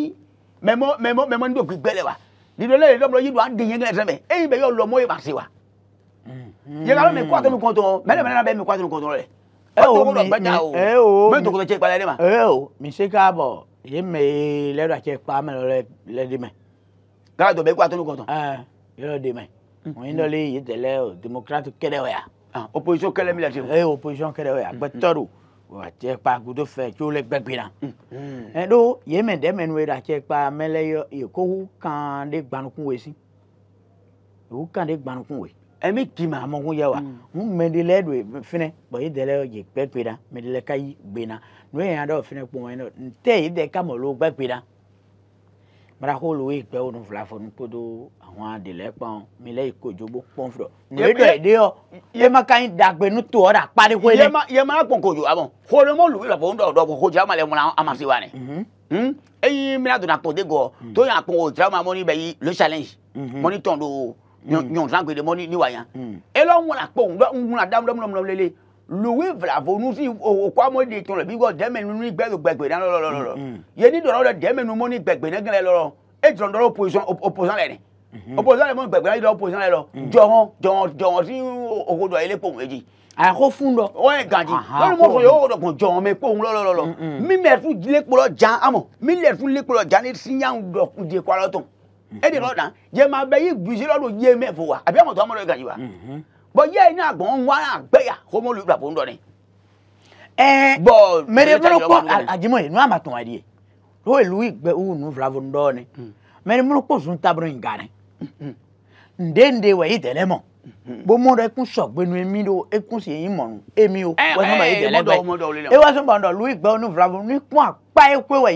mɛmɔ mɛmɔ mɛmɔ ndo gbi gbɛlɛ wa didɔ lɛ dɔbɔ yi do a den yɛngɛ sɛmɛ eyi bɛ yɔ lɔmɔ yi ma se wa yɛlɛ mi kɔ atunu kɔntɔn mɛlɛ mɛlɛ bɛ mi kɔ atunu kɔntɔn lɛ ɛ o mi tɔgɔtɔ cɛ kpalɛ de ma. ɛ o mi se k'a bɔ ye mɛ lɛdɔ cɛ kpa mɛ lɛ lɛ de mɛ. k'a dɔ bɛ kɔ atunu kɔntɔn. ɛɛ e, yɔrɔ de mɛ mhm. wọn yin dɔ le yi tɛlɛ o démocrate kɛlɛ o ya. Ah, opposition e, o wàtsɛ kpa gudo fɛ tso le gbɛgbe na ɛɖo yeme dɛmɛnu la tsɛ kpa mɛlɛ yeko wu kan ɖe gbanukun we si ewu kan ɖe gbanukun we ɛmi kima amɔkun yɛ wa mɛ de do fɛnɛ bɔn yi de lɛ yɛ gbɛgbe na mɛ de lɛ ka yi gbe na nu yɛn aɖewo fɛnɛ kpɔn yɛn nɔ ntɛ yi de kamɔ lo gbɛgbe na marako lo yi gbɛ wonu fila fɔ nukodo àwọn adelɛ kpɔn mi lɛ ikojogbo kpɔn fɔ nùyɛ dɔ yi de yɔ yɛma ka ɲi dagbe nu to ɔda kpari koe dɛ. yɛma yɛma kpɔn kojú abɔ xɔlɔmɔ lu yɛlɛ fɔ ŋdɔ dɔ ko kojú amalɛ ŋun ama se wa nɛ. eyi mina donna kpɔn de gɔ to yan kpɔn o tura ma mɔni bɛ yi le challenge mɔni tɔn do ɲɔn sanko de mɔni ni wa yan. elɔ ŋun la kpɔn ŋun louis vlavo nusi okwamo de tɔn le bi kɔ dɛmɛ nunu gbɛ do gbɛgbɛ na lɔlɔ lɔlɔ yeni dɔrɔn de dɛmɛ numu ni gbɛgbɛ ne gɛlɛ lɔlɔ e jɔn dɔrɔn opposition opposition lɛ ni opposition lɛ mo gbɛgbɛ la yi dɔrɔn opposition lɛ lɔ jɔn jɔn jɔn si oko dɔ ele pɔnkɔ edzi. a ko fun dɔ. o ye ganji lórí mo fɔ yòówó dɔ kun jɔn mɛ kóhun lɔlɔlɔ mi le lekpolɔ jan amɔ mi lɛtu lekpolɔ jan ni siyan dɔ de kɔ alɔ tɔn e de mm-hmm. lɔ dan yɛmabɛ yi gbisi lɔ do yé mɛ fo wa a bɛ mɔtɔ amadu ye ganji wa. Mm-hmm bɔyɛ ne agbɔn wa agbɛya homo lu gbapò ŋdɔ ni. ɛɛ bɔn mɛri mɛri kɔ nu fila fo ŋdɔ ni mɛri mɛri kɔ sun taburo ni ndende wɛ yi tɛlɛ mɔ bomo dɔ ekun sɔ gbenu emi do ekun si eyin mɔnu o wɔsɔn bɛ yi tɛlɛ bɛ e wɔsɔn bɛ ŋdɔ luwi gbɛ u nu fila fo ni kún akpa ekpe wɛ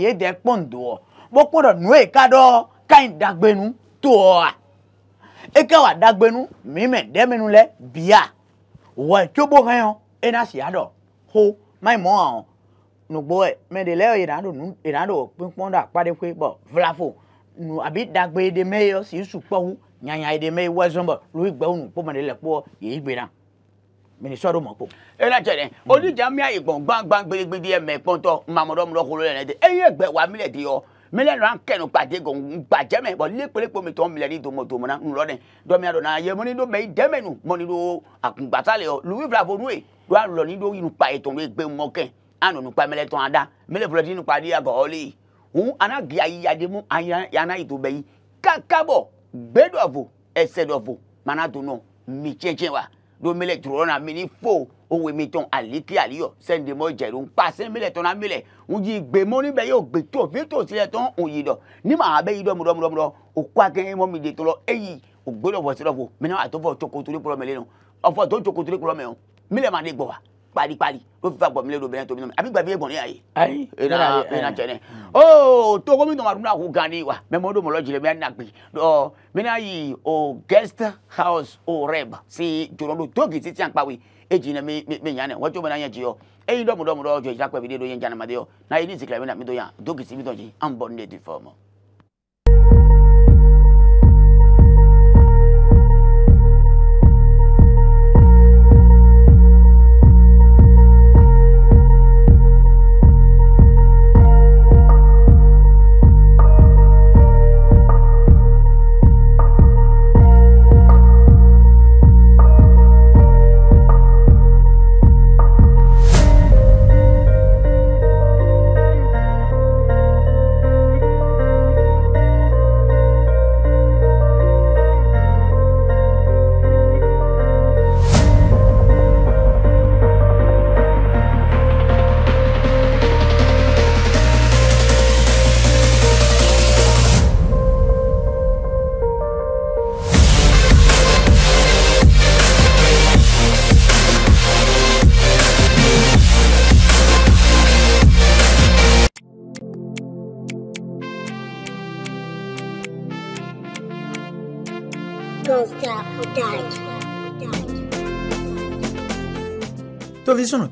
eke wa dagbenu mime demenu le bia wɔ tsobo hɛ ena si aɖɔ ho mayi mɔ hã nugbo ɛ mɛ de lɛ yina do nu yina do kpekpɔn do akpa de koe bɔ vlafo nu abi dagbe de me si su kpɔwu nyanya de me wɔ zɔn bɔ lori gbɛwo nu kpɔmɔ de le kpɔ yeyi gbena minisɔ do mɔ kpo. ena tɛ dɛ onidza mia igbɔn gbangban gbedegbede ɛmɛ kpɔntɔ mamɔdɔ mɔdɔ kolo lɛ nɛ de eye gbɛ wa mi lɛ de miliyɔn an kɛnɛ gbade gɔn gbajɛmɛ bɔn lekpelekpe mi tɔn miliyɔn domo domo na ŋlɔ dɛ dɔmiya dɔ na ye mɔni do mɛ i dɛmɛ nu mɔni e, do a kun gbata le yɔ luwi fila fo nu ye do a lɔ ni do yinu kpa etɔn do egbe mɔkɛ an nɔ nukpa miliyɔn tɔn a da miliyɔn fɔlɔ ti nukpa di agɔɔli ye ŋun ana gi ayi yademu ayi yana yi to bɛ yi kakabɔ gbe dɔ fo ɛsɛ dɔ fo mana to nɔ mi tiɛtiɛ wa do miliyɔn turu na mi ni fo owemitɔn aliki aliyɔ sɛndemɔ jɛru nkpasɛ milɛ tɔna milɛ ŋudzi gbemɔ níbɛ yóò gbé tó fi tó sílẹ̀ tɔn òyì dɔ ní ma bɛ yi dɔ mudɔmudɔmudɔ òkú akɛyɛ mɔ mi de tɔlɔ eyi ògbélé wɔ sílɛ fo mɛ náà àtɔfɔ tsokotori kplɔ mɛlɛ nù ɔfɔ tó tsokotori kplɔ mɛ o mílẹ̀ ma de gbɔ wa kpalikpali ló fífa gbɔ mílẹ̀ do bɛyɛ tóbi nù àbí gbàgbé gbɔn ní yà ye. ayi ɛna ɛna tiɲɛ dɛ ooo togo mi tɔmɔ adumuna k'u gan ni wa mɛ mɔdò mɔlɔ jìlɛ mɛ na gbi ɔ mɛ n'a yi o guest house o rɛb si jɔlɔndo tóki sisan kpawe eji na mi me nyane wo jo benanya ji yo eyi do mu do mu do jo ja kwa bi de do yen jana ma de na yi ni zikla me na mi do ya do kisi mi do ji am bon de di formo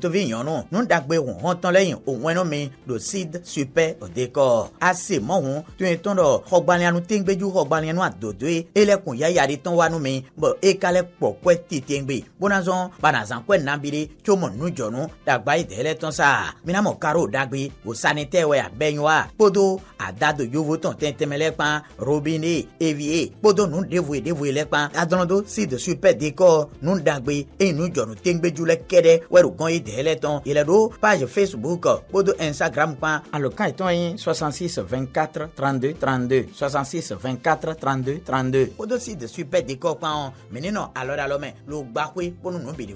tovi nyɔnu nuɖagbe hɔn hɔntɔn lɛ yin ohun mi do sid supe odekɔ ase mɔhun tóyin tɔn dɔ xɔgbalianu téńgbéju xɔgbalianu adodoe elɛkun yaya de tɔn wa nu mi bɔn eka lɛ kpɔkɔɛ titéńgbé bonazɔn banazankɔɛ nabire tso mɔ nudzɔnu dagba yi dɛlɛ tɔn sa minamɔ karo dagbe o sanitɛ wɛ abɛ nyɔ wa kpodo adado yovo tɔn tɛntɛmɛ lɛ kpan robine evie kpodo nu devoe devoe lɛ kpan adrɔndo sid supe dekɔ nuɖagbe eyi nudzɔnu téńgbéju lɛ kɛ dɛ wɛrugɔn ye Il les yɛlɛdo page facebook de instagram pa. alo kan 66 24 32 32 66 24 32 32 au dossier de super décor kan ɔ menenɔ alɔdalɔmɛ lo gbakwe kponu nu bedi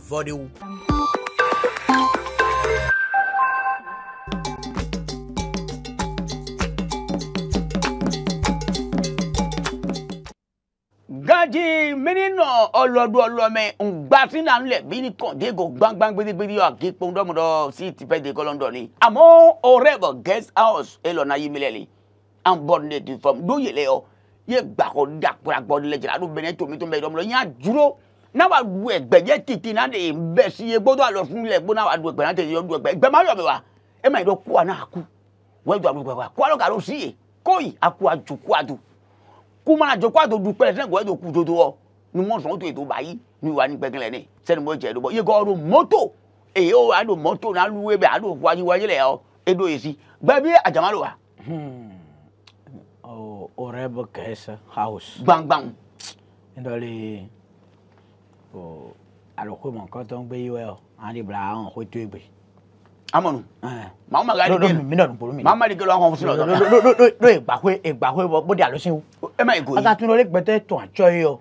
alhaji minina ọlọdọ ọlọmẹ ngbàtí náà ńlẹ bí ní kàndégo gbangban gbedegbede àgékpó ńdọmọdọ sí tìpẹ de kọlọńdọ ni. àmọ́ ọ̀rẹ́ bọ guest house ẹlọnà yìí mílẹ ni à ń bọ ní ètò ìfọm ló yẹlẹ ọ yẹ gbàkọ dàkúrà gbọdọ lẹjẹ àdó bẹnẹ tòmí tó ń bẹ ìdọmọdọ yẹn àdúró náà wà du ẹgbẹ yẹ títí náà de bẹ sí yẹ gbọdọ àlọ fún ilẹ gbọdọ náà wà du ẹgbẹ náà tẹsí yọ du ẹgbẹ ẹgbẹ má yọ mi wa ẹ má yẹ dọ kó wa náà kú wọ́n ju àdúgbò wa kó alọ́ kàlọ́ sí yẹ kóyì akú adu kú adu kó máa jọ kó àtòdù pẹlẹ tẹnɛ gɔɛ tó ku tó tó wɔ ni mɔ sɔn o tó yẹ tó bá yi ni wa ni gbɛgɛlɛ ne sɛni mo jɛ do bɔ yegɔ do mɔto eye o alo mɔto na luwe bɛ alo wájú wájú lɛ yɔ edo yesi gbɛ bi ajama lo wa. ọ̀rẹ́ bɛ kɛsɛ house. gbangban. n dɔ le o aloko mɔ kɔtɔn gbɛ yi wɛ o an de bila an ko to egbe amọ̀nù eh. màá ma gari gelu mi nọ̀nù polo mi màá e ma di gelu àwọn ọmọ No, dọ̀nà. ló ìgbàgbé ìgbàgbé bọ bó di àlọ́ sínú. ẹ má ìgò yìí. akatun lórí pẹtẹ tún àjọ yìí o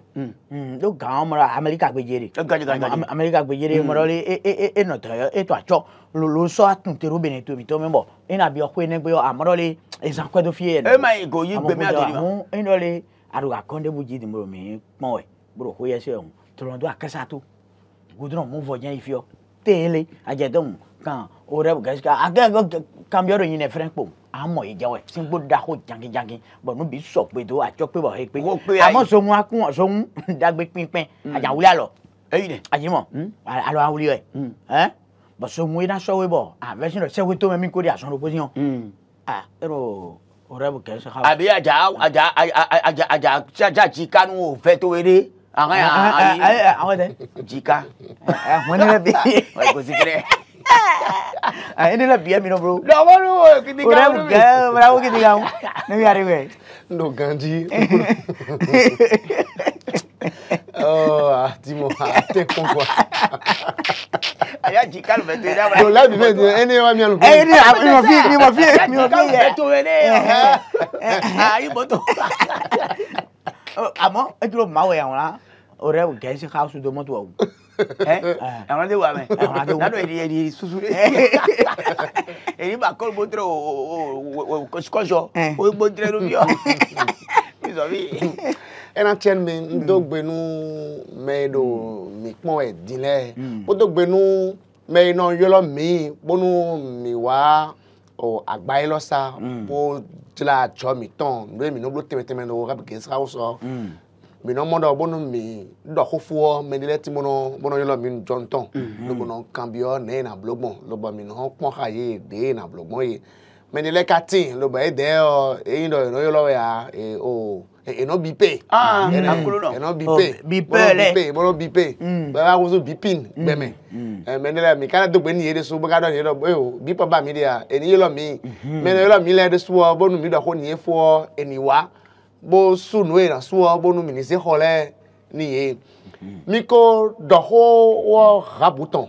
ló gàn án mọ́ra amẹ́ríkà gbèjèrè amẹ́ríkà gbèjèrè mọ́ra lé e nọ̀tọ̀ yọ e tún àjọ ló sọ àtún tẹ̀rù bẹ̀rẹ̀ tó mi tó mi bọ̀ e nàbí ọkọ yẹn gbé àmọ́rọ́ lé ìsànkọ́ tó fi yẹn. ẹ má ìgò yìí gbẹmí àtẹ̀lé wa. àwọn ẹnìyàn lè àrùn àkọ́ndébù jí dìbò mi pọ́n ẹ̀ bọ́dọ̀ kó yẹ sẹ́yìn tọ̀rọ̀ tó àkẹ́sà tó gudurɔn mu fɔ diɲɛ ifiɔ teele adzɛdɔn kan ore gasi ka ake kambiọro yin ẹfẹrẹ kpọ amọ yi jẹwẹ singbo dako jankijanki bọ̀n nubi sọ pe to atsọ pe bọ he pe amọ sọngun akun sọngun dagbe pinpin ajawuli alọ ajimọ alọ awuli yẹ ẹ bọ̀n sọngun yi na sọwe bọ avẹsi dọ sẹwe to mẹ mi ko de asọn do posi yọ a ero ore bu kẹsẹ ha. àbí àjà àjà àjà àjà àjà tí kanu ò fẹ́ tó eré àwọn yà àwọn tẹ. jìka. ẹ ẹ wọn ni bẹ bi. kò sí kẹrẹ. Ah, ini lebih ya minum bro. Dah baru kita kau. Orang buka, orang kita kau. Nabi hari gue. No ganji. Oh, ah, mo ate kongwa. Aya jika lo beto ya. Lo la bi beto ene wa mi alugo. Eh ni mi mo fi mi mo fi mi mo fi. Beto ene. Ayi boto. Àmọ́ ẹ dúró máa wẹ̀ àwọn ọ̀rẹ́ gẹ̀ẹ́sì káàsù aku ẹ̀rọ ti wà mẹ́ nádò èdè èdè susu èdè bá kọ́ gbódúró kọ́sọ́ ó gbódúró lóbi ọ́ bísọ̀ bí. ẹnna tiẹ̀ mi ń dọ́gbẹ́nu mẹ́ẹ̀dọ̀ mi pọ́n ẹ̀ dílẹ̀ mm. ó dọ́gbẹ́nu mẹ́ẹ̀nà yọlọ́ mi bọ́nu mi wá àgbáyé lọ́sà o mm. jìlá àjọ mi tán lóye mi ní ó bó tẹ́mẹ́tẹ́mẹ́ lọ́wọ́ kábíkẹ́ sáwọ́ sọ. Mm mina mɔdɔ bonu mi dɔ ko fo mɛ nilɛ ti mɔnɔ mɔnɔ yɔlɔ mi jɔntɔn lobɔnɔ kanbiɔ ne na blogbɔn lobɔ mi nɔ kpɔn ha ye de na blogbɔn ye mɛ nilɛ ka ti lobɔ e dɛ ɔ eyi dɔ yɔlɔ yɔlɔ ya e o enɔ bi pe enɔ bi pe bi pe lɛ mɔnɔ bi pe bɛɛ b'a woso bi pin gbɛmɛ mm, mɛ mm. eh, nilɛ mi kana dogbe ni ye de so bɛ ka dɔ ni ye dɔ ee o bi papa mi de ya eni yɔlɔ mi mɛ mhm. yɔlɔ mi lɛ de so bonu mi dɔ ko nin ye fo eni wa bo su nue na suo bo nu mini se ho le ni ye mi ko do ho wo ha buton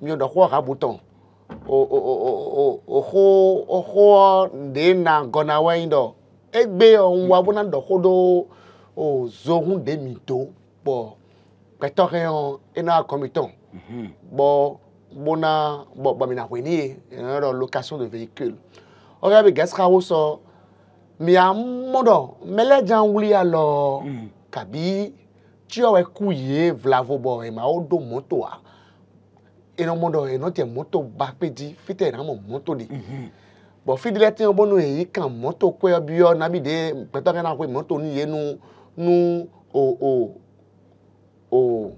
mi do ho ha buton o o o o o ho o ho de na gona wa indo egbe on wa bo na do ho do o zo hun de mi to bo peto ke on ena komiton bo bona bo ba mi na hwe ni ye en location de véhicule o ga bi gas ka wo so mia mɔdɔ mɛlɛdza wlia lɔ mm. kabi tsiɔ ɛku yie vlavo bɔ emawo do motoa eno mɔdɔ eno tɛ moto ba pe di fitɛ ena mɔ moto de mm-hmm. bɔn fidi lɛ tɛ bɔ nu eyi kan moto kɔɛ bi yɔ nabi de gbɛtɔ kɛ na ko moto nu yie nu nu o o o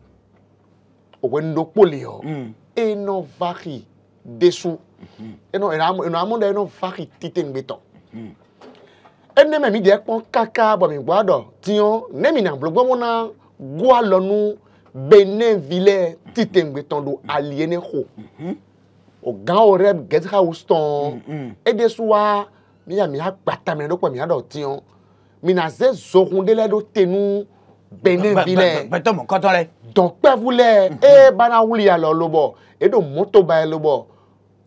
òwe nukpo le yɔ mm. eno vaxi desu eno mm-hmm. eno e amɔdɔ eno e vaxi tite ŋgbetɔ. Mm eneme mi deɛ kpɔn kaka bɔmigbɔ dɔ tiɲɔ ne mi na blogbo na goa lɔnu bene vilɛ titengbetɔn do aliene xo mhm. o gan o rɛ guest house tɔn mhm. ede suwa mi ya mi ya gbata mi na do kpɔ mi ya dɔ tiɲɔ mi na ze zɔkun de la do tenu bene vilɛ bɛtɔmɔ kɔtɔ lɛ dɔnkpɛfu lɛ ee bana wuli ya lɔ lobɔ edo moto ba yɛ lobɔ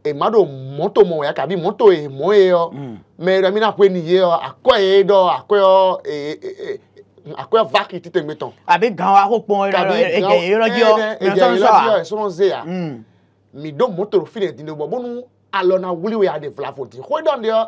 emado moto mo ya kabi moto e mo e yo me mm. ramina kwe ni ye yo akwa e do akwa yo e e, e akwa vaki tite meton abi gan wa ko pon e ge e roji o me so so so no ze ya mm. mi do moto ro fine din do bo bonu alona wuli we ade flafo ti ko don de yo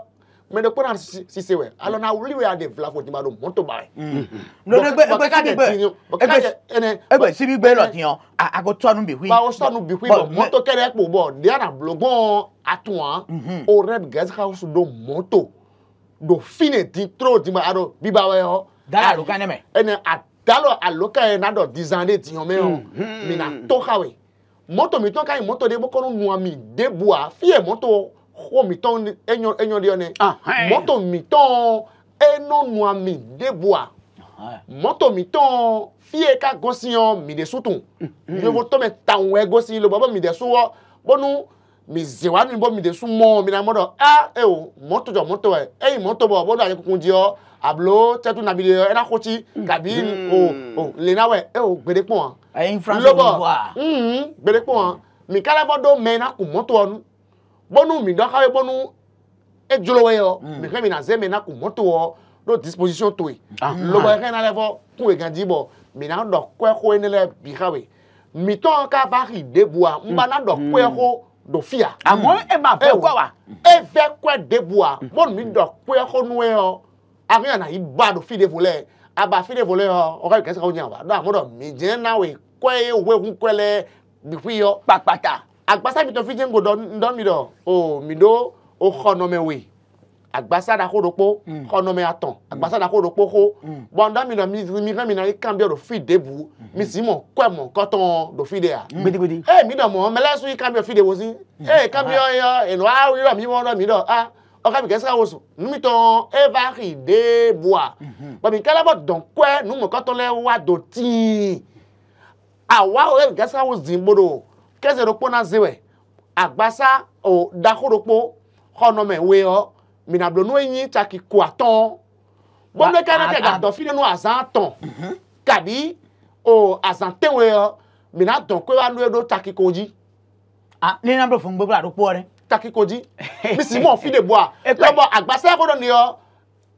mene kpɔna sise wɛ alɔ na wuli wɛ a de fila fɔ jima do mɔto ba ye. nɔnɔ gbɛ gbɛ ka di gbɛ ɛgbɛ ɛgbɛ sibi gbɛ lɔ tiɲɔ a ko tɔnu bi hui. bawo tɔnu bi hui bɔn mɔto kɛra kpo bɔ diana bulogbɔn a tun wa o red mm-hmm. gas house do mɔto do fine di tro di ma a do biba wɛ yɔ. dala aluka nɛmɛ. ɛnɛ a dala aluka yɛ n'a dɔ dizan mm-hmm. e, de tiɲɔ mɛ yɔ mina tɔ ka wɛ mɔto mi tɔ ka ɲi mɔto de bɔ kɔnɔ nuwa mi de fiyɛ mɔto xɔ mitɔn enyo enyo ɖe ne mɔtɔ mitɔn enɔnua mi deboa mɔtɔ mitɔn fie ka gosiɔ mi de sutun yevu mm, tɔmɛ mm. tawɛ gosi lobo bɔ mi de e suwɔ bɔnu mi ze wa mi bɔ mi de sun mɔ mi na mɔdɔ a e o mɔtɔ jɔ mɔtɔ ɛ eyi mɔtɔ bɔ bɔdɔ ayi kunkun diɔ ablo tɛtu nabi de yɔ ɛna kɔtsi mm. kabi o o lena wɛ e o gbede kpɔn wa lɔbɔ gbede kpɔn wa mi kala bɔ do mɛ na kun mɔtɔ wa nu bonu midɔka ye bonu edzro wɛ yɔ mɛkɛ mm. mina zɛ mɛna ko mɔto wɔ no disposition to ah, ah. ye lɔbɔ yɛ kɛ na lɛ fɔ kun yɛ gan di bɔ mina dɔ kɔɛ ko ne lɛ bi ka we mitɔ ka ba hi de bua n ba na dɔ kɔɛ mm. do fia. àmọ́ ẹ máa fẹ́ kọ́ wa. ẹ fẹ́ kọ́ de bua bonu mi dɔ kɔɛ ko nu a yɔ akɔnya na yi ba do fi de fo lɛ aba fi de fo lɛ yɔ ɔkɔ yi kɛse ka o nya wa do amɔ dɔ mi jɛn na we kɔɛ ye wo ekun kɔɛ lɛ bi fi yɔ. kpakpata agbasa mi to fi jengo don don mi do o mi do o khono me we agbasa da ko ropo khono mm. me atan agbasa da ko ropo ko mm. bo don mi do mi mi kan mi na kan bi o fi debu mm-hmm. mi si mo ko mo ko ton do fi de a gbidi mm. gbidi eh mi do mo me la su kan bi o fi de wo si eh kan bi o yo e no a ro mm-hmm. mi wo ro e mi do ah ọkà mi kẹsíkà wosùn numi tán evari de bua bàbí kálábọ̀ dọ̀nkọ́ ẹ̀ numu kọ́tọ́ lẹ́wà o àwa ọ̀rẹ́ mi kẹsíkà wosùn gbọdọ̀ kezeɖokpo na zewe agbasa o daxoɖokpo xɔnɔmewoe hɔ minablonu enyi tsaki ko atɔ bɔneke neke gadɔfi nenu mhm. azã tɔ kaɖi o azã tewoe hɔ mina dɔn koe wa nu eɖo tsaki ko dzi. a ne na bɛ fɔ n gbɛ bla ɖo kpɔ dɛ. tsaki ko dzi misi mɔ fi de bɔ a e lɔbɔ agbasa ko dɔ ni yɔ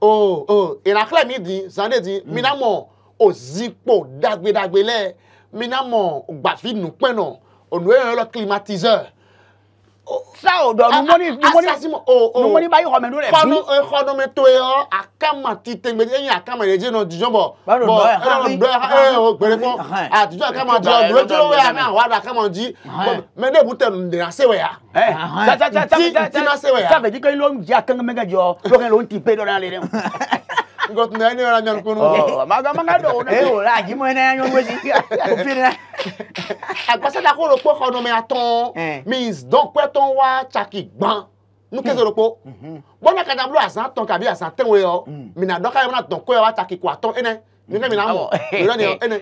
o o ìrànlẹ́ mi di zan de di mm. mina mɔ o zikpo dagbedagbelɛ mina mɔ gbafi nukpɛ nɔ. No. On ondoyɔn le climatiseur. sa o dɔn numoni numoni numoni bayi xɔmɛ do lɛ bi. xɔnu exɔnume to ye ɔ akama ti tegbe eyin akama yi edze nɔ dijɔ bɔ. bɔn ɛɛ dɔ ɛɛ o gbere kɔ a dijɔ akama di ɔ duro jolo wɛ ami awa da akama di mɛ ne bu tɛ nira se wɛ ya. ɛɛ ti ti na se wɛ ya. sanfɛ dikɛ ló ń di akɛnkɛmɛkɛ jɔ lókè ló ń ti pe dɔ n'ale dɛ ngot na ni wala nyon eh, kunu oh, oh maga maga do eh, oh, na eh ola ji mo na nyon mo ji o fi na agbasa da ko ro po kono mi aton eh. means don pe ton wa chaki gban nu ke hmm. ro po mm-hmm. bona ka da blu asan ton ka bi asan ten we o hmm. mi na don ka na don ko wa chaki ko aton ene ni ke mi na hmm. mo oh, ro ni ene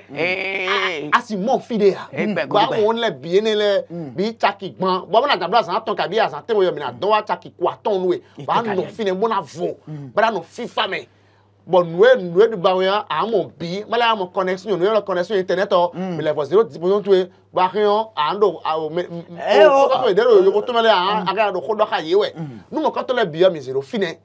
asi mo fi de ya ba won le bi ene le bi chaki gban bo na da blu asan ton ka bi asan ten we o mi na don wa chaki ko aton nu e ba no fi ne mo na vo ba no fi fa me bon nue nue du bawo ya amo bi mala amo connexion nue la connexion internet o mi la voix zero disposition tu ba hiyo ando o me o ko de ro yo ko to mala ah, mm. a aga do ko do ka ye we nu mo bi ya mi zero fine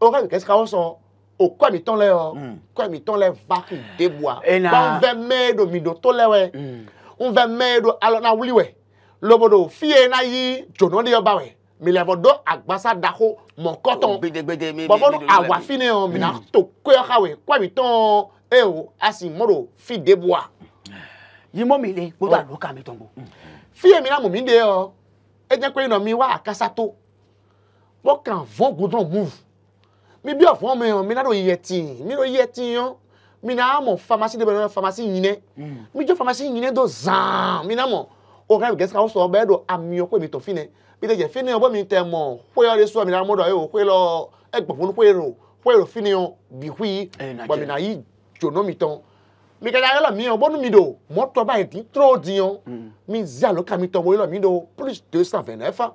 o oh, ka qu'est-ce qu'on sent o oh, kɔ mi tɔn lɛ yɔ kɔ mi tɔn lɛ vaki deboa eh, ba n fɛ mɛ do mi do to lɛ wɛ n fɛ mɛ do alɔ na wuli wɛ lobodo fie na yi de yɔ ba wɛ miliabɔdɔ agbasa dako mɔkɔtɔn oh, bɔbɔdɔ awafine hɔn mina to koyɔkawe kwamitɔn e o asimoro fideboa. yimɔ mi le gbogbo alo oh. ka mi tɔn bo. fiye mi na mu mi de yɔ e jẹ pé iná mi wá àkásá tó wọn kàn fún gudrun move mi bí ọfọ mi hàn mi náà yẹ tì mi náà yẹ tì yàn mi náà mọ famasi de bẹ náà famasi yinẹ mi jọ famasi yinẹ dọ zan mi náà mọ o kàn gẹsẹ ká o sọ ọbẹ dọ àmì ọkọ mi tọ fi nẹ. bidege fini o bomi temo kwe ore so mi na modo ayo kwe lo egbo fun kwe ro kwe ro fini o bi hui e, bomi na yi jono mi ton mi ka ya lo mi o bonu mi do moto ba ti tro diyan mm. mi zia lo ka mi ton lo mi do plus 229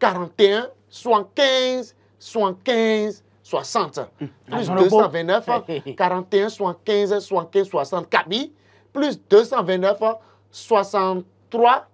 41 75 75 60 plus 229 41 75 75 60 kabi plus 229 63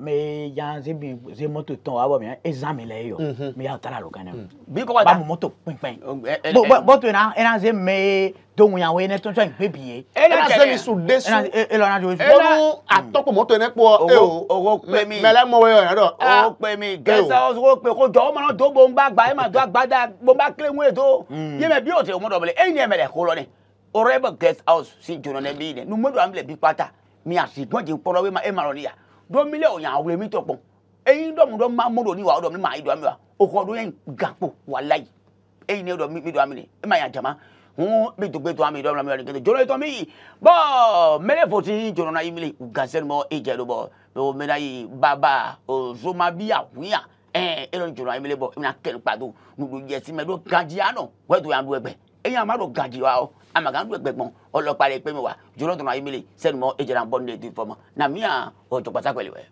me yan se bi tɔn wa bɔ mi lɛ yɔ mm-hmm. mi y'aw taara lo gana bi kɔkɔ ta bamu moto pɛnpɛn bo bo bo to ina ina se me yan o ye ne tɔnsɔn in gbe bi ye. ena se mi su de su ena bɔnu atɔkpo moto ne kpɔ e o mm. o pe mi mɛlɛ mɔwɛ yɔ yɛrɛ dɔ o pe mi gɛ o gɛsɛ o pe ko jɔ o mana do bo gba e ma do a da bo n ba ye to yɛmɛ bi o te o mo dɔ e ɲɛ mɛlɛ ko lɔ ne o rɛ bɛ gɛsɛ do o yan awure mi to pon eyin do mu ma mo do ni wa do mi ma ido mi wa o ko do yin gapo wallahi eyin ni do mi mi do mi ni e ma ya jama hun mi dugbe to ami do mi ni ke joro to mi bo mele foti joro na yimile gazel mo e je do bo bo me yi baba o zo ma bi awia e eh, eh, lo joro yimile bo mi na ken pa do nu do je si me do gaji ano we yan do egbe eh, eyin ma do gaji o oh? amagandu egbẹgbọn ọlọpàá rẹ pé mi wá jùlọ dùnú ayé mi lè sẹnu mọ ejìlá ń bọ nílé ìdí fọmọ nàmíà ọjọgbàsá pẹ̀lú ẹ.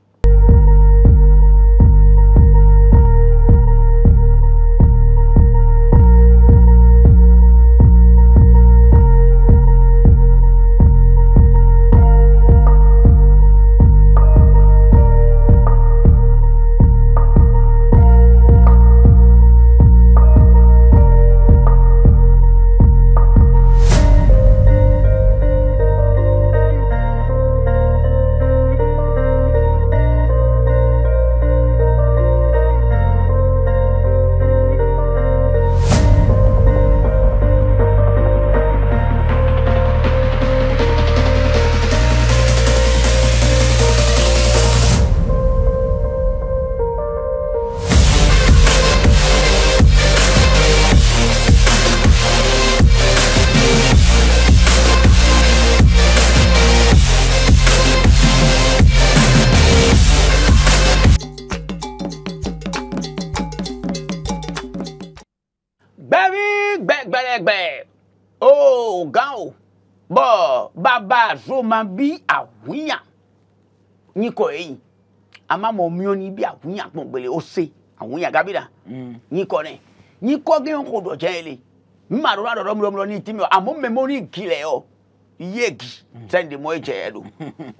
ama bi ahunya nyikɔ eyi ama ma ɔmioni bi ahunya gbɔngbele ose ahunya gabira mm. nyikɔ ne nyikɔ ge ko dɔ jɛ ele mma do adɔ dɔm dɔm ni timi amo mɛmɔ ni gilɛ yɔ iye gi sɛn de mɔ ejɛ yɛ do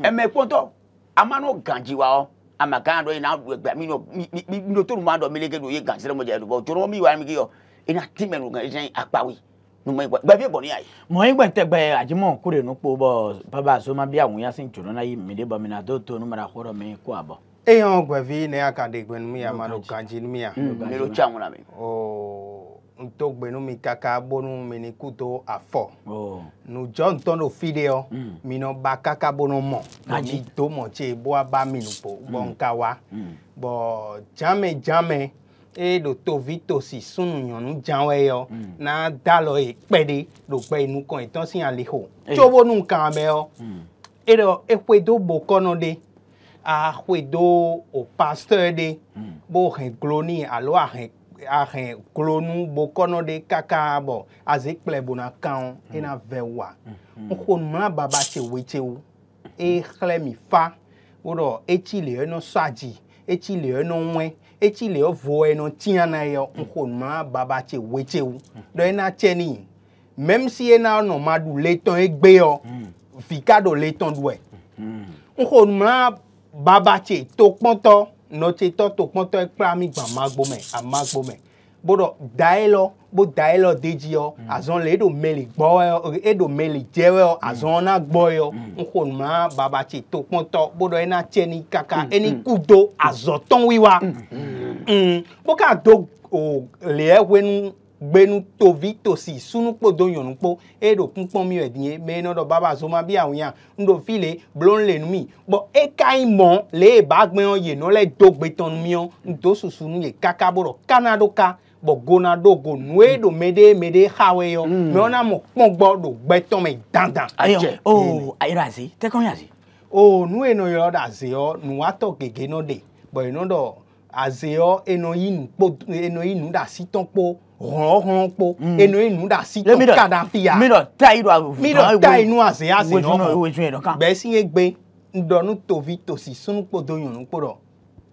ɛmɛ kpɔntɔ ama n'o ganji wa ɔ ama gan dɔ yi n'a gba mi n'o mi mi do o ye gansirɛ mɔ jɛ do bɔn ina timi n'o gan mo igba gba bi bo ni ai mo igba nte gba ajimo kure nu po bo baba so ma bi awun ya sin choro na yi mi de bo do to nu mara horo mi ku abo e yan gba vi ne aka de gbe nu mi ya ma no kanji nu mi ya mi lo cha mu na mi kaka bonu mi ni ku to afo o nu jo nto no fide o hmm. mi no ba kaka bonu mo mi to mo che bo ba mi nu po bo nka wa eye ɖo tovito si sunu nyɔnu dzãwɔ yɔ na dalɔ yi e kpe ɖe ɖo kpe nu kɔn etɔ si ali ho tso bo nu kan bɛ yɔ eɖɔ eƒe do bo kɔnɔ de axɔe do o pasteur de mm. bo hɛ gloni alo ahɛ ahɛ glonu bo kɔnɔ de kaka bɔ aze kple bona kan mm. ena vɛ wa nxɔ mm-hmm. numla baba tse wetsewo exlɛ mi fa wo ɖɔ etsi le yɔ e saji sɔ e adzi le yɔ nɔ etsi le yɔ vɔ eno tia na yɔ nxɔnuma baba tse wetse wu dɔ ena tse ni même si ena nɔ ma du letɔn egbe yɔ mm. fika do letɔn doɛ mm. nxɔnuma baba tse tokpɔtɔ nɔtsetɔ tokpɔtɔ ekple ami gba magbo me amagbo me bo dɔ da ye lɔ bo da ye lɔ de dzi yɔ mm. azɔn le eɖo mɛ li gbɔ yɔ eɖo mɛ li yɔ mm. azɔn na gbɔ yɔ mm. nxɔ numa babatsi to kpɔtɔ bo dɔ ena tse ni kaka eni kudo azɔtɔnwi wa bo ka do o le ewe nu gbenu tovi tosi sunukpo do nyɔnukpo eye ɖo mi wɔ die mɛ nɔ dɔ baba zoma bi awon ya ŋɖo fi le blon le nu mi bɔn eka yi mɔ le eba gbɛn yɔ yenɔ lɛ do gbetɔn nu mi yɔ ŋdo susu nu ye kaka bo dɔ kana do ka bɔ gona ɖo go nue ɖo mm. meɖe meɖe xawe yɔ meɔna mm. mɔ kpɔn gbɔ ɖo gbɛtɔ me dandan. ayɔ o ayɔrɔ aze tɛkɔn yaze. o nu enɔ yɔ ɖe aze yɔ nuwatɔ gege nɔ de bɔn enɔ dɔ aze yɔ eno yi nu kpo enɔ yi nu ɖe asi tɔn kpo hlɔhlɔ kpo eno enu da si tɔ mm. e kada fi ya midɔ ta yi do awo midɔ ta yi nu aze aze nɔ bɛɛ si ye gbe ndɔnu tovi tosi sunu po do nyɔnu kpo dɔ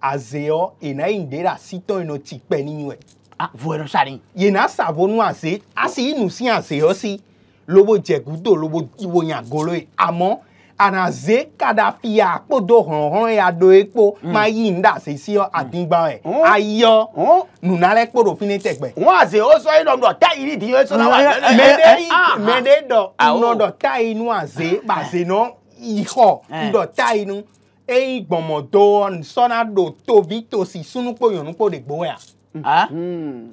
aze yɔ ena yi de da si tɔ eno ti pe ni nyuɛ. E. Ah, bueno, Sari. Yena savonu ase, asi inu si ase osi. Lobo jẹ̀gúdò lobo ìwòyàn àgọ́lọ́ yìí. Àmọ́ àràzé kàdàfi àpòdò hànhàn àdó epo hmm. máa yí ń dà sí sí hmm. àdíngbà ẹ̀ hmm. ayọ́ nùnálẹ́ kpọ̀dọ̀ fi ní tẹ̀gbẹ́. wọ́n àṣẹ ó sọ inú ọ̀dọ̀ tá ìrì tí yóò sọ náà wà lẹ́lẹ́. mẹ́lẹ́ ah. mẹ́lẹ́ dọ̀ inú ọ̀dọ̀ tá inú àṣẹ bàṣẹ náà ìhọ̀ ìdọ̀ tá inú eyín gbọ̀mọ̀dọ̀ sọ́nà dò tóbi tòsí súnúpọ̀ yòónúpọ̀ dègbò ẹ̀ a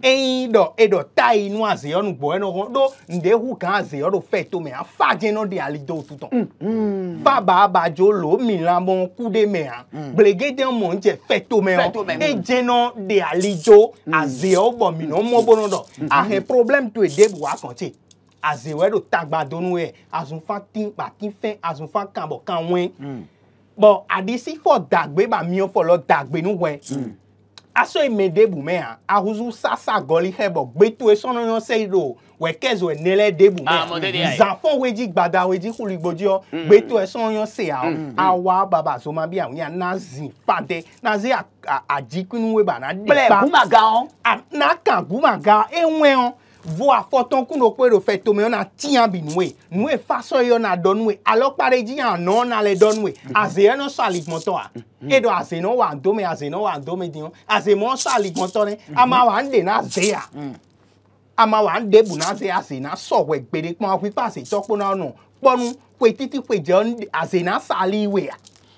eyin dɔ eɖɔ ta yi nu azeyɔ nu gbɔ ɛnɔ hɔn do ndehu kan azeyɔ do fɛ tome afa dze nɔ de ali do tutɔ mm. mm. faba abadzo lo mi lamɔ ku de mɛ a gblegede mm. mɔ n jɛ fɛ tome hɔn e dze nɔ de ali do azeyɔ bɔ mi nɔ mɔ bɔ nɔ dɔ ahe problème to ede bu akɔnti azewɛ do tagbadonu yɛ e. azunfa ti kpati fɛn azunfa kanbɔ kanwɛ bɔn adisi fɔ dagbe ba miɔ fɔlɔ dagbe nu wɛ aso emede bume a ahuzu sasa gɔli xɛbɔ gbeto esɔnɔyɔ seyi do wɛkɛzo enele de bume a ah, zafɔ wedzi gbada wedzi xuligbodzi yɔ gbeto esɔnɔyɔ seya o mm. mm, mm. awa baba zoma bi awon ya na zi fade na zi adzikunuwe ba na di ba. gblɛ gumaga o. na kan gumaga ewɛ o vo afɔtɔn kunokoe ɖo fɛ tome yɔna tia bi nue nue fasɔ yɔna dɔ nue alɔkpa ɖe dzi yɔna nɔ na le dɔ nue aze yɛ nɔ sɔ aligbɔntɔa e ɖɔ aze nɔ wa dome aze nɔ wa dome diɔ aze mɔ sɔ aligbɔntɔ ne ama wa ŋde na zea ama wa ŋde bu na zea aze na sɔwɛ gbede kpɔn aƒi kpa aze tɔkpo na ɔnɔ kpɔnu ƒe titi ƒe dze aze na sa aliwea.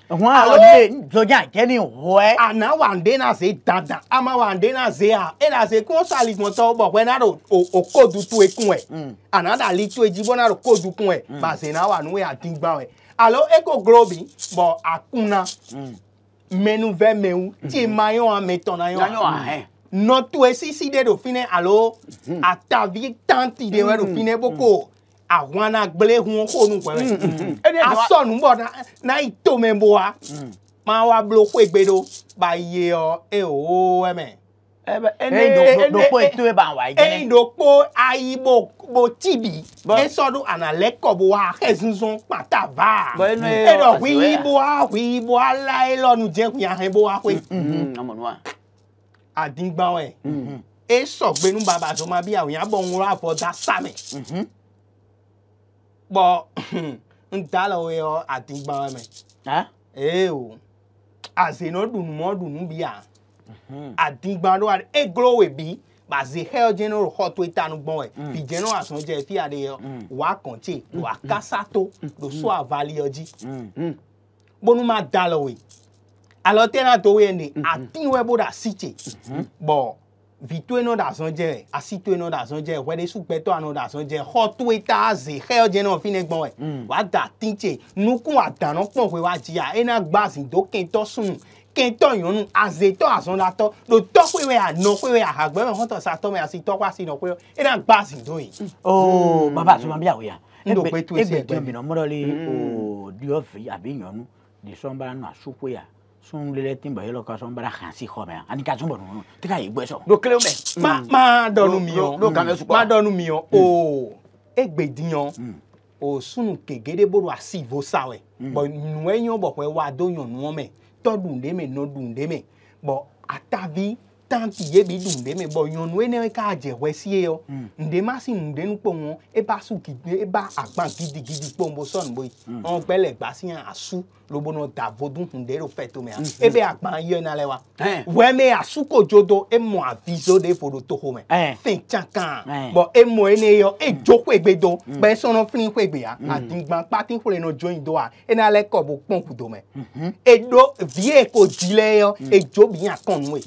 Mm. Mm. Mm. Mm-hmm. Wa ole zoja jeni hoe. Ana wa ndena se dada. Ama wa ndena se a. E na se ko sali mo to bo we na ro okodu tu ekun e. Ana da li tu ejibo na ro kodu kun e. Ba se na wa nu e atingba e. Alo eko globi bo akuna. Menu ve meu ti mayon ametona yo. Mayon a he nɔtɔ esisi ɖe ɖo fi ne alo atavi tanti ɖe ɖo fi ne boko àwọn agblé hun kó nu pẹ̀lẹ́ asọ̀nù náà ìtò mẹ́bo wa máa wá bolo kó bá yé ọ ẹ ò ẹmẹ. ẹyin dòkpo ayi bo bo tibi esọdun analẹkọ bo wa ẹsunsun e pata va ẹdọ e hui bo wa hui bo wa la e lọnu jẹ kun yahẹ bo wa koe. àdìgbọn ẹ esọgbẹnu bàbá tó ma bí àwọn yàgbọn ń rọ àfọdá sámẹ bɔ ntaala o yɛ atigbawo mɛ. ee o azeno dunumɔ dunu bi yan mhm. adigba ɖo aɖe eglo we bi ba ze hɛl dze no xɔ to eta nu gbɔn wɛ mm. fi dze no asɔn dze fi aɖe yɔ mm. wa kɔntse mm. wa kasa to do so avali yɔ dzi bonu ma da le we alɔtɛ na to we ne mm-hmm. ati wɛ bo ɖe asi tse mm-hmm. bɔn vitoe no da zɔn jɛ asitoe no da zɔn jɛ wɛdesu gbɛtɔ ano da zɔn jɛ xɔtoe ta ze xɛyɔ jɛ nɔ fi ne gbɔn wɛ wa da tintse nukun adanɔ kpɔn hoe wa dzia ena gba zindo kentɔ sunu kentɔ nyɔnu azetɔ azɔnlatɔ ɖo tɔkpe wɛ anɔkpe wɛ ahagbɛ wɛ hɔtɔ satɔ mɛ asitɔ kɔ asinɔkpe wɛ ena gba zindo yi. ooo baba suma bi awo ya egbe egbe dɔn minɔ mɔdɔ le o diɔ fi abe nyɔnu disɔn nɔ asopɔ ya sun lele tin bayi lo ka son bara han si xɔmɛ ani ka sun bɔnu ti ka yi gbɛ sɔn. do kelen mɛ. ma mm. ma dɔnu miyɔn. do kan bɛ sukɔ. ma dɔnu miyɔn o e gbe diyan o sunu kegede boro asi vo sawɛ bɔn mm. nuwɛ bɔ kɔɛ wa do yɔn nuwɔ mɛ tɔ dun de mɛ nɔ dun de mɛ bɔn atavi tanti ye bi dun de me bɔ nyɔnu ene ka dze wɛ si ye yɔ mm. nde ma si nu de nu kpɔ ŋɔ eba su e gidi eba agba gidigidi kpɔ ŋbɔ sɔnu bo yi mm. ɔn gbɛ le gba si hã asu lobo nɔ da vo dun kun de ɖo fɛ to mea mm. ebe agba yɔ na lɛ wa eh. wɛ me asu ko dzodo emɔ avizo de fo do toho me eh. fin tsaka bɔn emɔ eh. e ene yɔ edzo ko egbe do bɛ sɔnɔ fini ko egbe ya adigba kpati ko le nɔ dzo yi do wa ena lɛ kɔ bo kpɔn kudo me mm-hmm. edo vie ko di lɛ yɔ edzo bi hã nu ye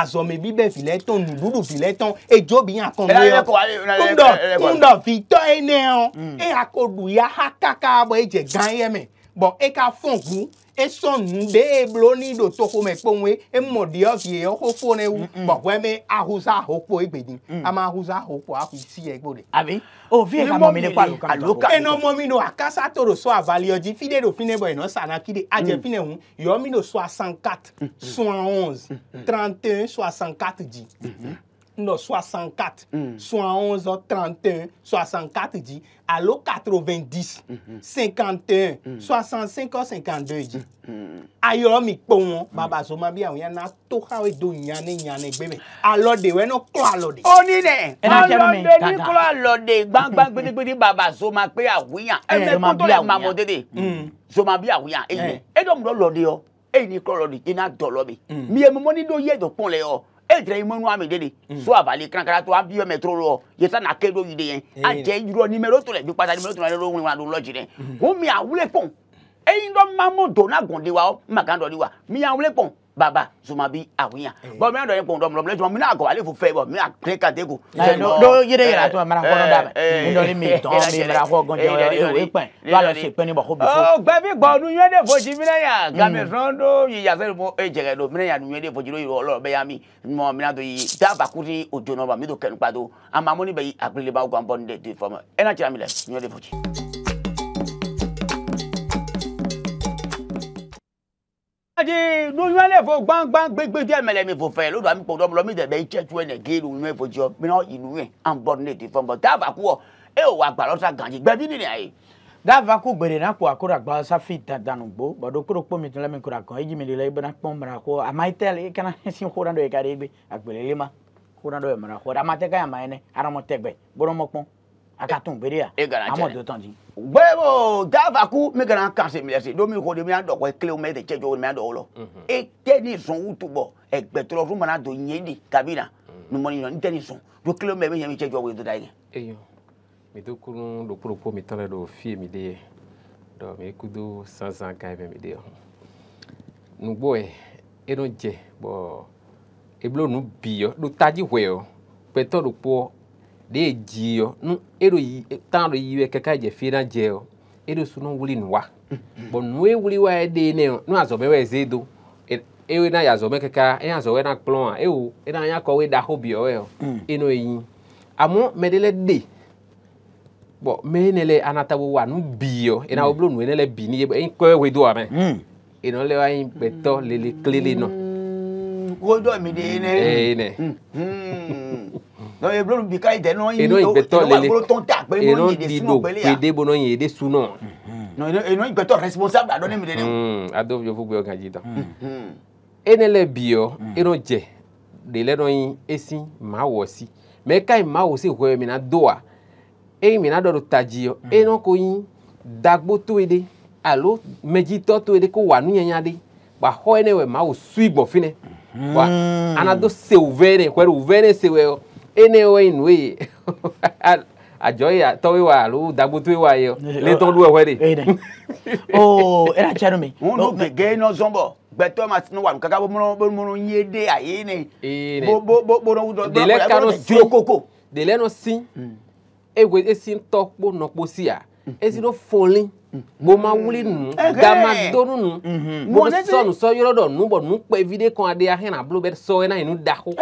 azɔmebi bɛ filetɔn nuɖuɖu filetɔn edzobi hã kɔn ɖe yɔ kundɔ kundɔ vitɔ ene yɔ eya ko ɖu ya ha kaka bɔ edze gã ye me bɔ eka fɔn ʋu esɔnu de eblo ni do toxome kpoŋue emɔdiɔ kie yɔxo fo ne wu bɔ ʋɛ me ahusa ahokpo egbedi ama ahusa a aku si yɛ gbɔ de. abi o fi yɛ ka mɔmi ne ko aloka. eno mɔmi do akasa to do so avaliyɔji fi de do fi ne bɔ eno sana ki de ajɛ fi ne ŋu yɔ mi do soixante quatre soixante onze trente et un soixante quatre dix non 64 mm. soit 11 31 64 dit allo 90 mm-hmm. mm -hmm. 51 mm. 65 52 dit ayo mi po won baba so ma bi àwọn yan na to ka we do yan oh, ni yan eh, ni gbe mi alode we no ko alode alors de alode ni ko alode gbangba gbedegbede baba so ma pe awiyan e eh, eh, me ko to le ma mo dede so mm. ma bi awiyan e e do mo lode o oh. e ni ko lode ina a lo mi mm. mi e mo ni do ye do pon le o edre imenu ame dede hmm. so avali krankara to abi metro ro yesa na kedo yide yen aje yuro ni mero to le bi pata ni mero to le ro win wa do lodge re o mi awule pon eyin do mamo do na gonde wa o magando ni wa mi awule pon baba zuma bi awuya bɔn mɛ dɔ ye kɔn dɔ mɔlɔ mɔlɔ mina kɔ ale fo fɛ bɔ mina kile kan te ko. dɔ yɛrɛ yɛrɛ tuma mara kɔnɔ d'a ma n dɔlen mi tɔn mi mara kɔ gɔnjɛ o ye pɛn b'a lɔ se pɛn ni bɔ ko bi oh, mm. mm. fo. gbɛbi gbɔ nuyɛ de fo ji minɛ ya gami sɔn do yi yasɛ fo e jɛgɛ do minɛ ya nuyɛ de fo ji do yi ɔlɔ bɛ ya mi mɔ mina do yi daba kuti o mi do kɛnɛ kpa mi lɛ nuyɛ adi nunyɔle fo gbangban gbegbe di ɛmɛ lɛ mi fo fɛ lórí ami kpɔdɔ mɔlɔ mi dɛbɛ itsɛ tu ɛnɛ gé nunyɔ fo tiɔ mina inunyɛ an bɔ ne ti fɔn bɔ dava ku wɔ e o wa gbalɔ sa ganji gbɛbi ni nia ye. dava ku gbèrè na ko akora gba safi dadanu gbo bɔdɔ koro kpɔmi tún lɛ mi kura gan eji mi lila ibana kpɔn mara ko amayitɛ i kana si ko na dɔ yi ka di egbe agbelele ma ko na dɔ yi mara ko amatɛ ka yama yɛ nɛ aramɔtɛgbɛ bɔdɔmɔkpɔn akatum beria e garan amo do tanji webo davaku me garan kanse mi lese do mi ko de mi ando ko kle o me de chejo mi ando mhm. mhm. lo e teni zon utubo egbe to ru mana do yedi kabina no mo ni teni zon do kle o me mi chejo we do dai eyo mi do kurun do propo mi tan do fi mi de do mi ku do san san ka mi de nugbo e e no je bo e blo nu bi yo do taji we o pe to do deejio nu ero yi tanro yiwe keka je fina jeo ero sunu wuli nwa bo nue wuli wa e de ne nu azome we zedo ewe e na ya zome keka e azowe na plon e o e na ya ko we da hobi o e o mm. eno yin amo medele de bo me ne le anata wo wa nu bio e na oblo mm. nu ne le bi ni e ko e we do ame mm. eno le wa yin e peto lele klele no wo do mi de ne e ne lolu bi ka ite no yi eno igbẹtọ lele eno dido gbede bo no yede su nọ. eno igbẹtọ responsable mm-hmm. adọ mm-hmm. ne mi mm-hmm. de ne. adọ yọ fún gbẹyọ kan jí tán. ene lẹ biyọ eno de lele no yi esi ma wọ si mẹ ka yi ma wọ si hwẹ mina do a eyi mina dọ do ta ji yọ eno ko yi dagbo to yi de alo medzitɔ to yi de ko wa nunyanya de wa xɔ yi ne wɛ ma wò su igbɔnfi ne wa anado se wò vɛ ne se wɛ yɔ enewe inwe ajoya towiwa lu dagbutuiwa yo eh, le oh, ton lu ewe re eh, oh era chano mi un no oh, me gay no zombo gbẹtọ ma sinu wa nu kaka bọmọrọ bọmọrọ yé dé àyè ni bo bo bo bo bo délẹ kanu si délẹ nu si hmm. ewe esi tọ kpo nọ kpo si a hmm. esi no fọlin bo mm-hmm. mm. oh, ma wuli nu gama donu nu bo sɔnu sɔyɔrɔ dɔ nu bɔ nu kpɛ vi de kɔn adi ahɛn abolo bɛ sɔ ɛna yinu dako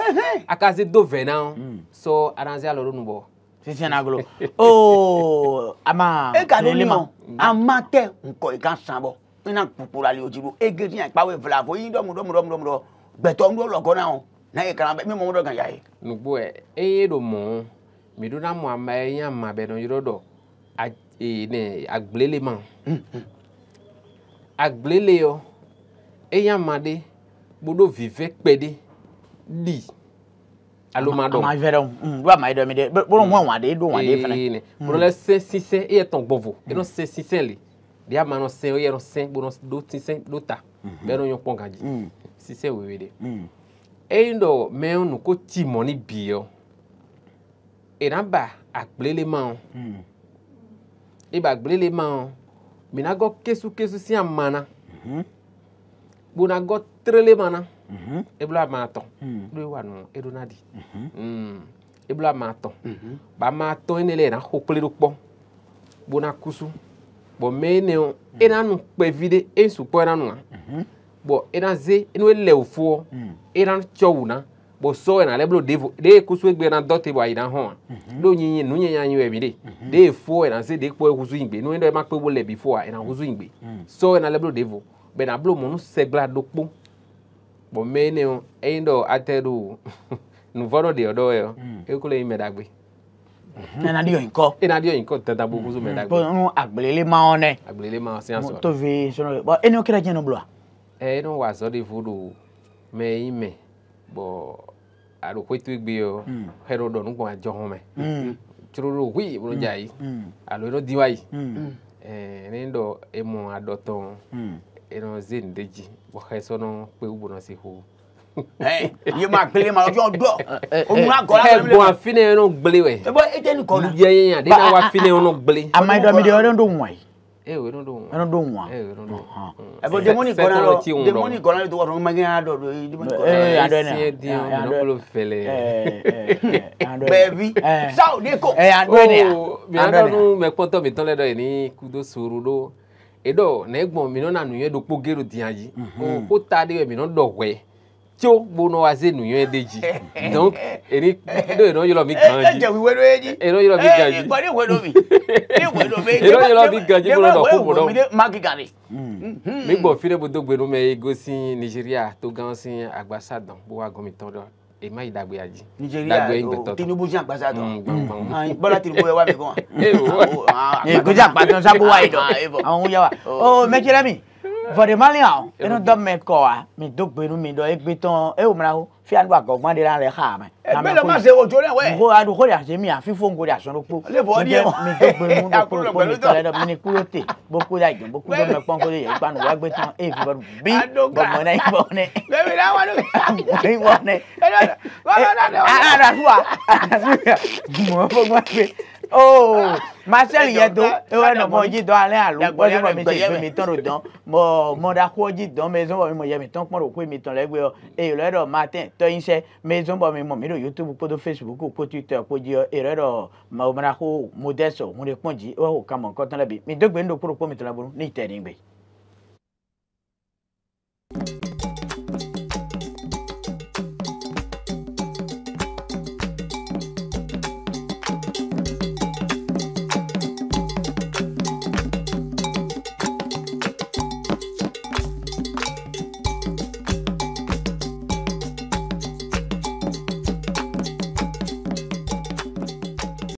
a ka se do vɛn na sɔ aranze alɔrɔ nu bɔ. sisan agolo ooo a ma lele ma a ma tɛ nkɔ i ka san bɔ i na kpukpura le o jibo e gedi yan kpawo fila fo i dɔmu dɔmu dɔmu dɔmu gbɛtɔ n dɔ lɔ gɔnna o n'a ye kalan bɛ min mɔmɔ dɔ kan ya ye. nugbo ɛ e do mɔ mi donna mɔ a ma ye yan ma bɛ dɔn yɔrɔ dɔ a ine agblele ma agblele yɔ eya ma de bodo vive kpe de li alo ma dɔn. Hmm, hmm. hmm. a ma fɛ dɛ n b'a ma ye dɔ mi dɛ bolo mu àwọn ade do àwọn ade fɛnɛ. bolo lɛ sɛ sisɛ e yɛ tɔn gbɔvɔ e nɔ sɛ sisɛ le de a ma nɔ sɛ o yɛ nɔ sɛ bolo do sisɛ do ta mɛ nɔ yɔ kpɔn ka di sisɛ wewe de. eyi dɔ mɛ nu ko ti mɔ ni bi yɔ ìnaba àgbélé ma o de ba gblele ma mina gɔ kesu kesu sia mana gbona gɔ trele mana ebla ma tɔ do wa nu edo na di ebla ma tɔ ba ma tɔ ene le na xɔ kple do kpɔ gbona kusu bɔn mɛ ne o ena nu kpɛ vi de esu kpɔ ena nua bɔn ena ze enu ele o fo ena tsɔ wu na. Mm -hmm kposo ena leblo devo de kusu egbe na dɔte wa yina hɔn do mhm. nyinyi nu nyenya nyi wɛbi de mhm. de fo ena se de kpɔ ekusu yingbe nu yɛn dɔ e ma kpe wo le bi ena kusu yingbe mhm. so ena leblo blo devo bena blo mɔnu sɛgbla do kpo bɔn mɛ ne o eyin dɔ atɛ do nuvɔdɔ de yɔdɔ e ekolo e yi mɛ dagbe. ena di yɔyin kɔ. ena di yɔyin kɔ tata bo kusu mɛ dagbe. bɔn nu agblele ma wɔn nɛ. agblele ma wɔn siyan sɔrɔ. tovi sɔrɔ bɔn eni o kɛra jɛn no blo eh, wa. ɛ eni wa sɔ de fo do mɛ eyin mɛ aɗo hoytoygbeyo hayro ɗo num gon a johome mm. cororo hui ɓono mm. jayi mm. aɗo eno diwayi enen eh, ɗo emo aɗo eno zen deji wo hay sono pewu ɓono si ho ye ma gbele ma ọjọ dọ òun àgọ la gbele. ẹ̀gbọ́n afinẹ yẹn ló gbele wẹ. ẹ bọ ete nìkan na. olùjẹ yẹn yàn dé náà wà afinẹ yẹn ló gbele. àmàdàmídìí ọdún tó wọ̀nyí ewe eh, no do nwa no do nwa ewe eh, no do ha e bo demoni gona lo demoni gona lo to wa ma gina do do demoni gona eh ando na si di no lo fele eh ando baby sao de ko eh ando ne mi ando nu me poto mi ton le do ni kudo suru do edo na egbon mi no na nu ye do pogero di ayi mm-hmm. oh, o ta de mi no do we tso bono aze nu yɔn de dzi donc eni do eno yɔrɔ mi gan dzi eno yɔrɔ mi gan dzi eno yɔrɔ mi gan dzi bono nɔ koko dɔn mi gbɔ fi ɖe bodo gbenu mɛ ego si nigeria to gan si agbasa dɔn bo wa gɔmi tɔn dɔn èmi yìí dàgbé ajì. Nigeria o Tinubu jẹ àgbàsá tán Bọ́lá Tinubu yẹ wá mi gan wa. ègùn jẹ àgbàsá sago wa yìí dán àwọn ohun yẹ wa. o oh, mẹkẹrẹ mi vɔɖemaliawo enu dɔmɛ kɔa mi do gbenu mi dɔ egbe tɔn ewu mra wo fia nu agɔgbɔn de la le xa mɛ. ɛgbɛ lɛ ma se o jo dɛ wɛ. nko aɖo ko de ase mi afi fo nko de asɔn do kpo. ale bɔ ɔdiɛ mi do gbenu do kpo kpo tɔlɛ dɔ mi kulo te boku da jɔ boku dɔ mɛ kpɔn ko de yɛ gbanu wa gbe tɔn eye bɔdu bi bɔmɔ na yi bɔ ne. bɛbi na wa do mi. bɔ ne. ɛɛ ara su wa ara wa Oh Marcel yɛ do ewɔ nɔ mɔ dzi dɔ alɛ alo wɔsi mɔ mi se gbe mi ton do dɔn mɔ mɔdakɔ dzi dɔn mɛ zɔn bɔ mi mɔ yɛ mi tɔn kpɔn do ko mi tɔn le gbɛ yɔ eyi lɛ dɔ matin tɔyin sɛ mɛ zɔn bɔ mi mɔ mi do youtube kó do facebook kó twitter kó dzi yɔ eyi lɛ dɔ mɔdakɔ modeste ohun de kpɔn dzi ewɔ kó kamɔ kɔtɔn lɛ bi mi dogbe nu do kó do kó mi l'a lɛ ni ne yi tɛ ne gbe.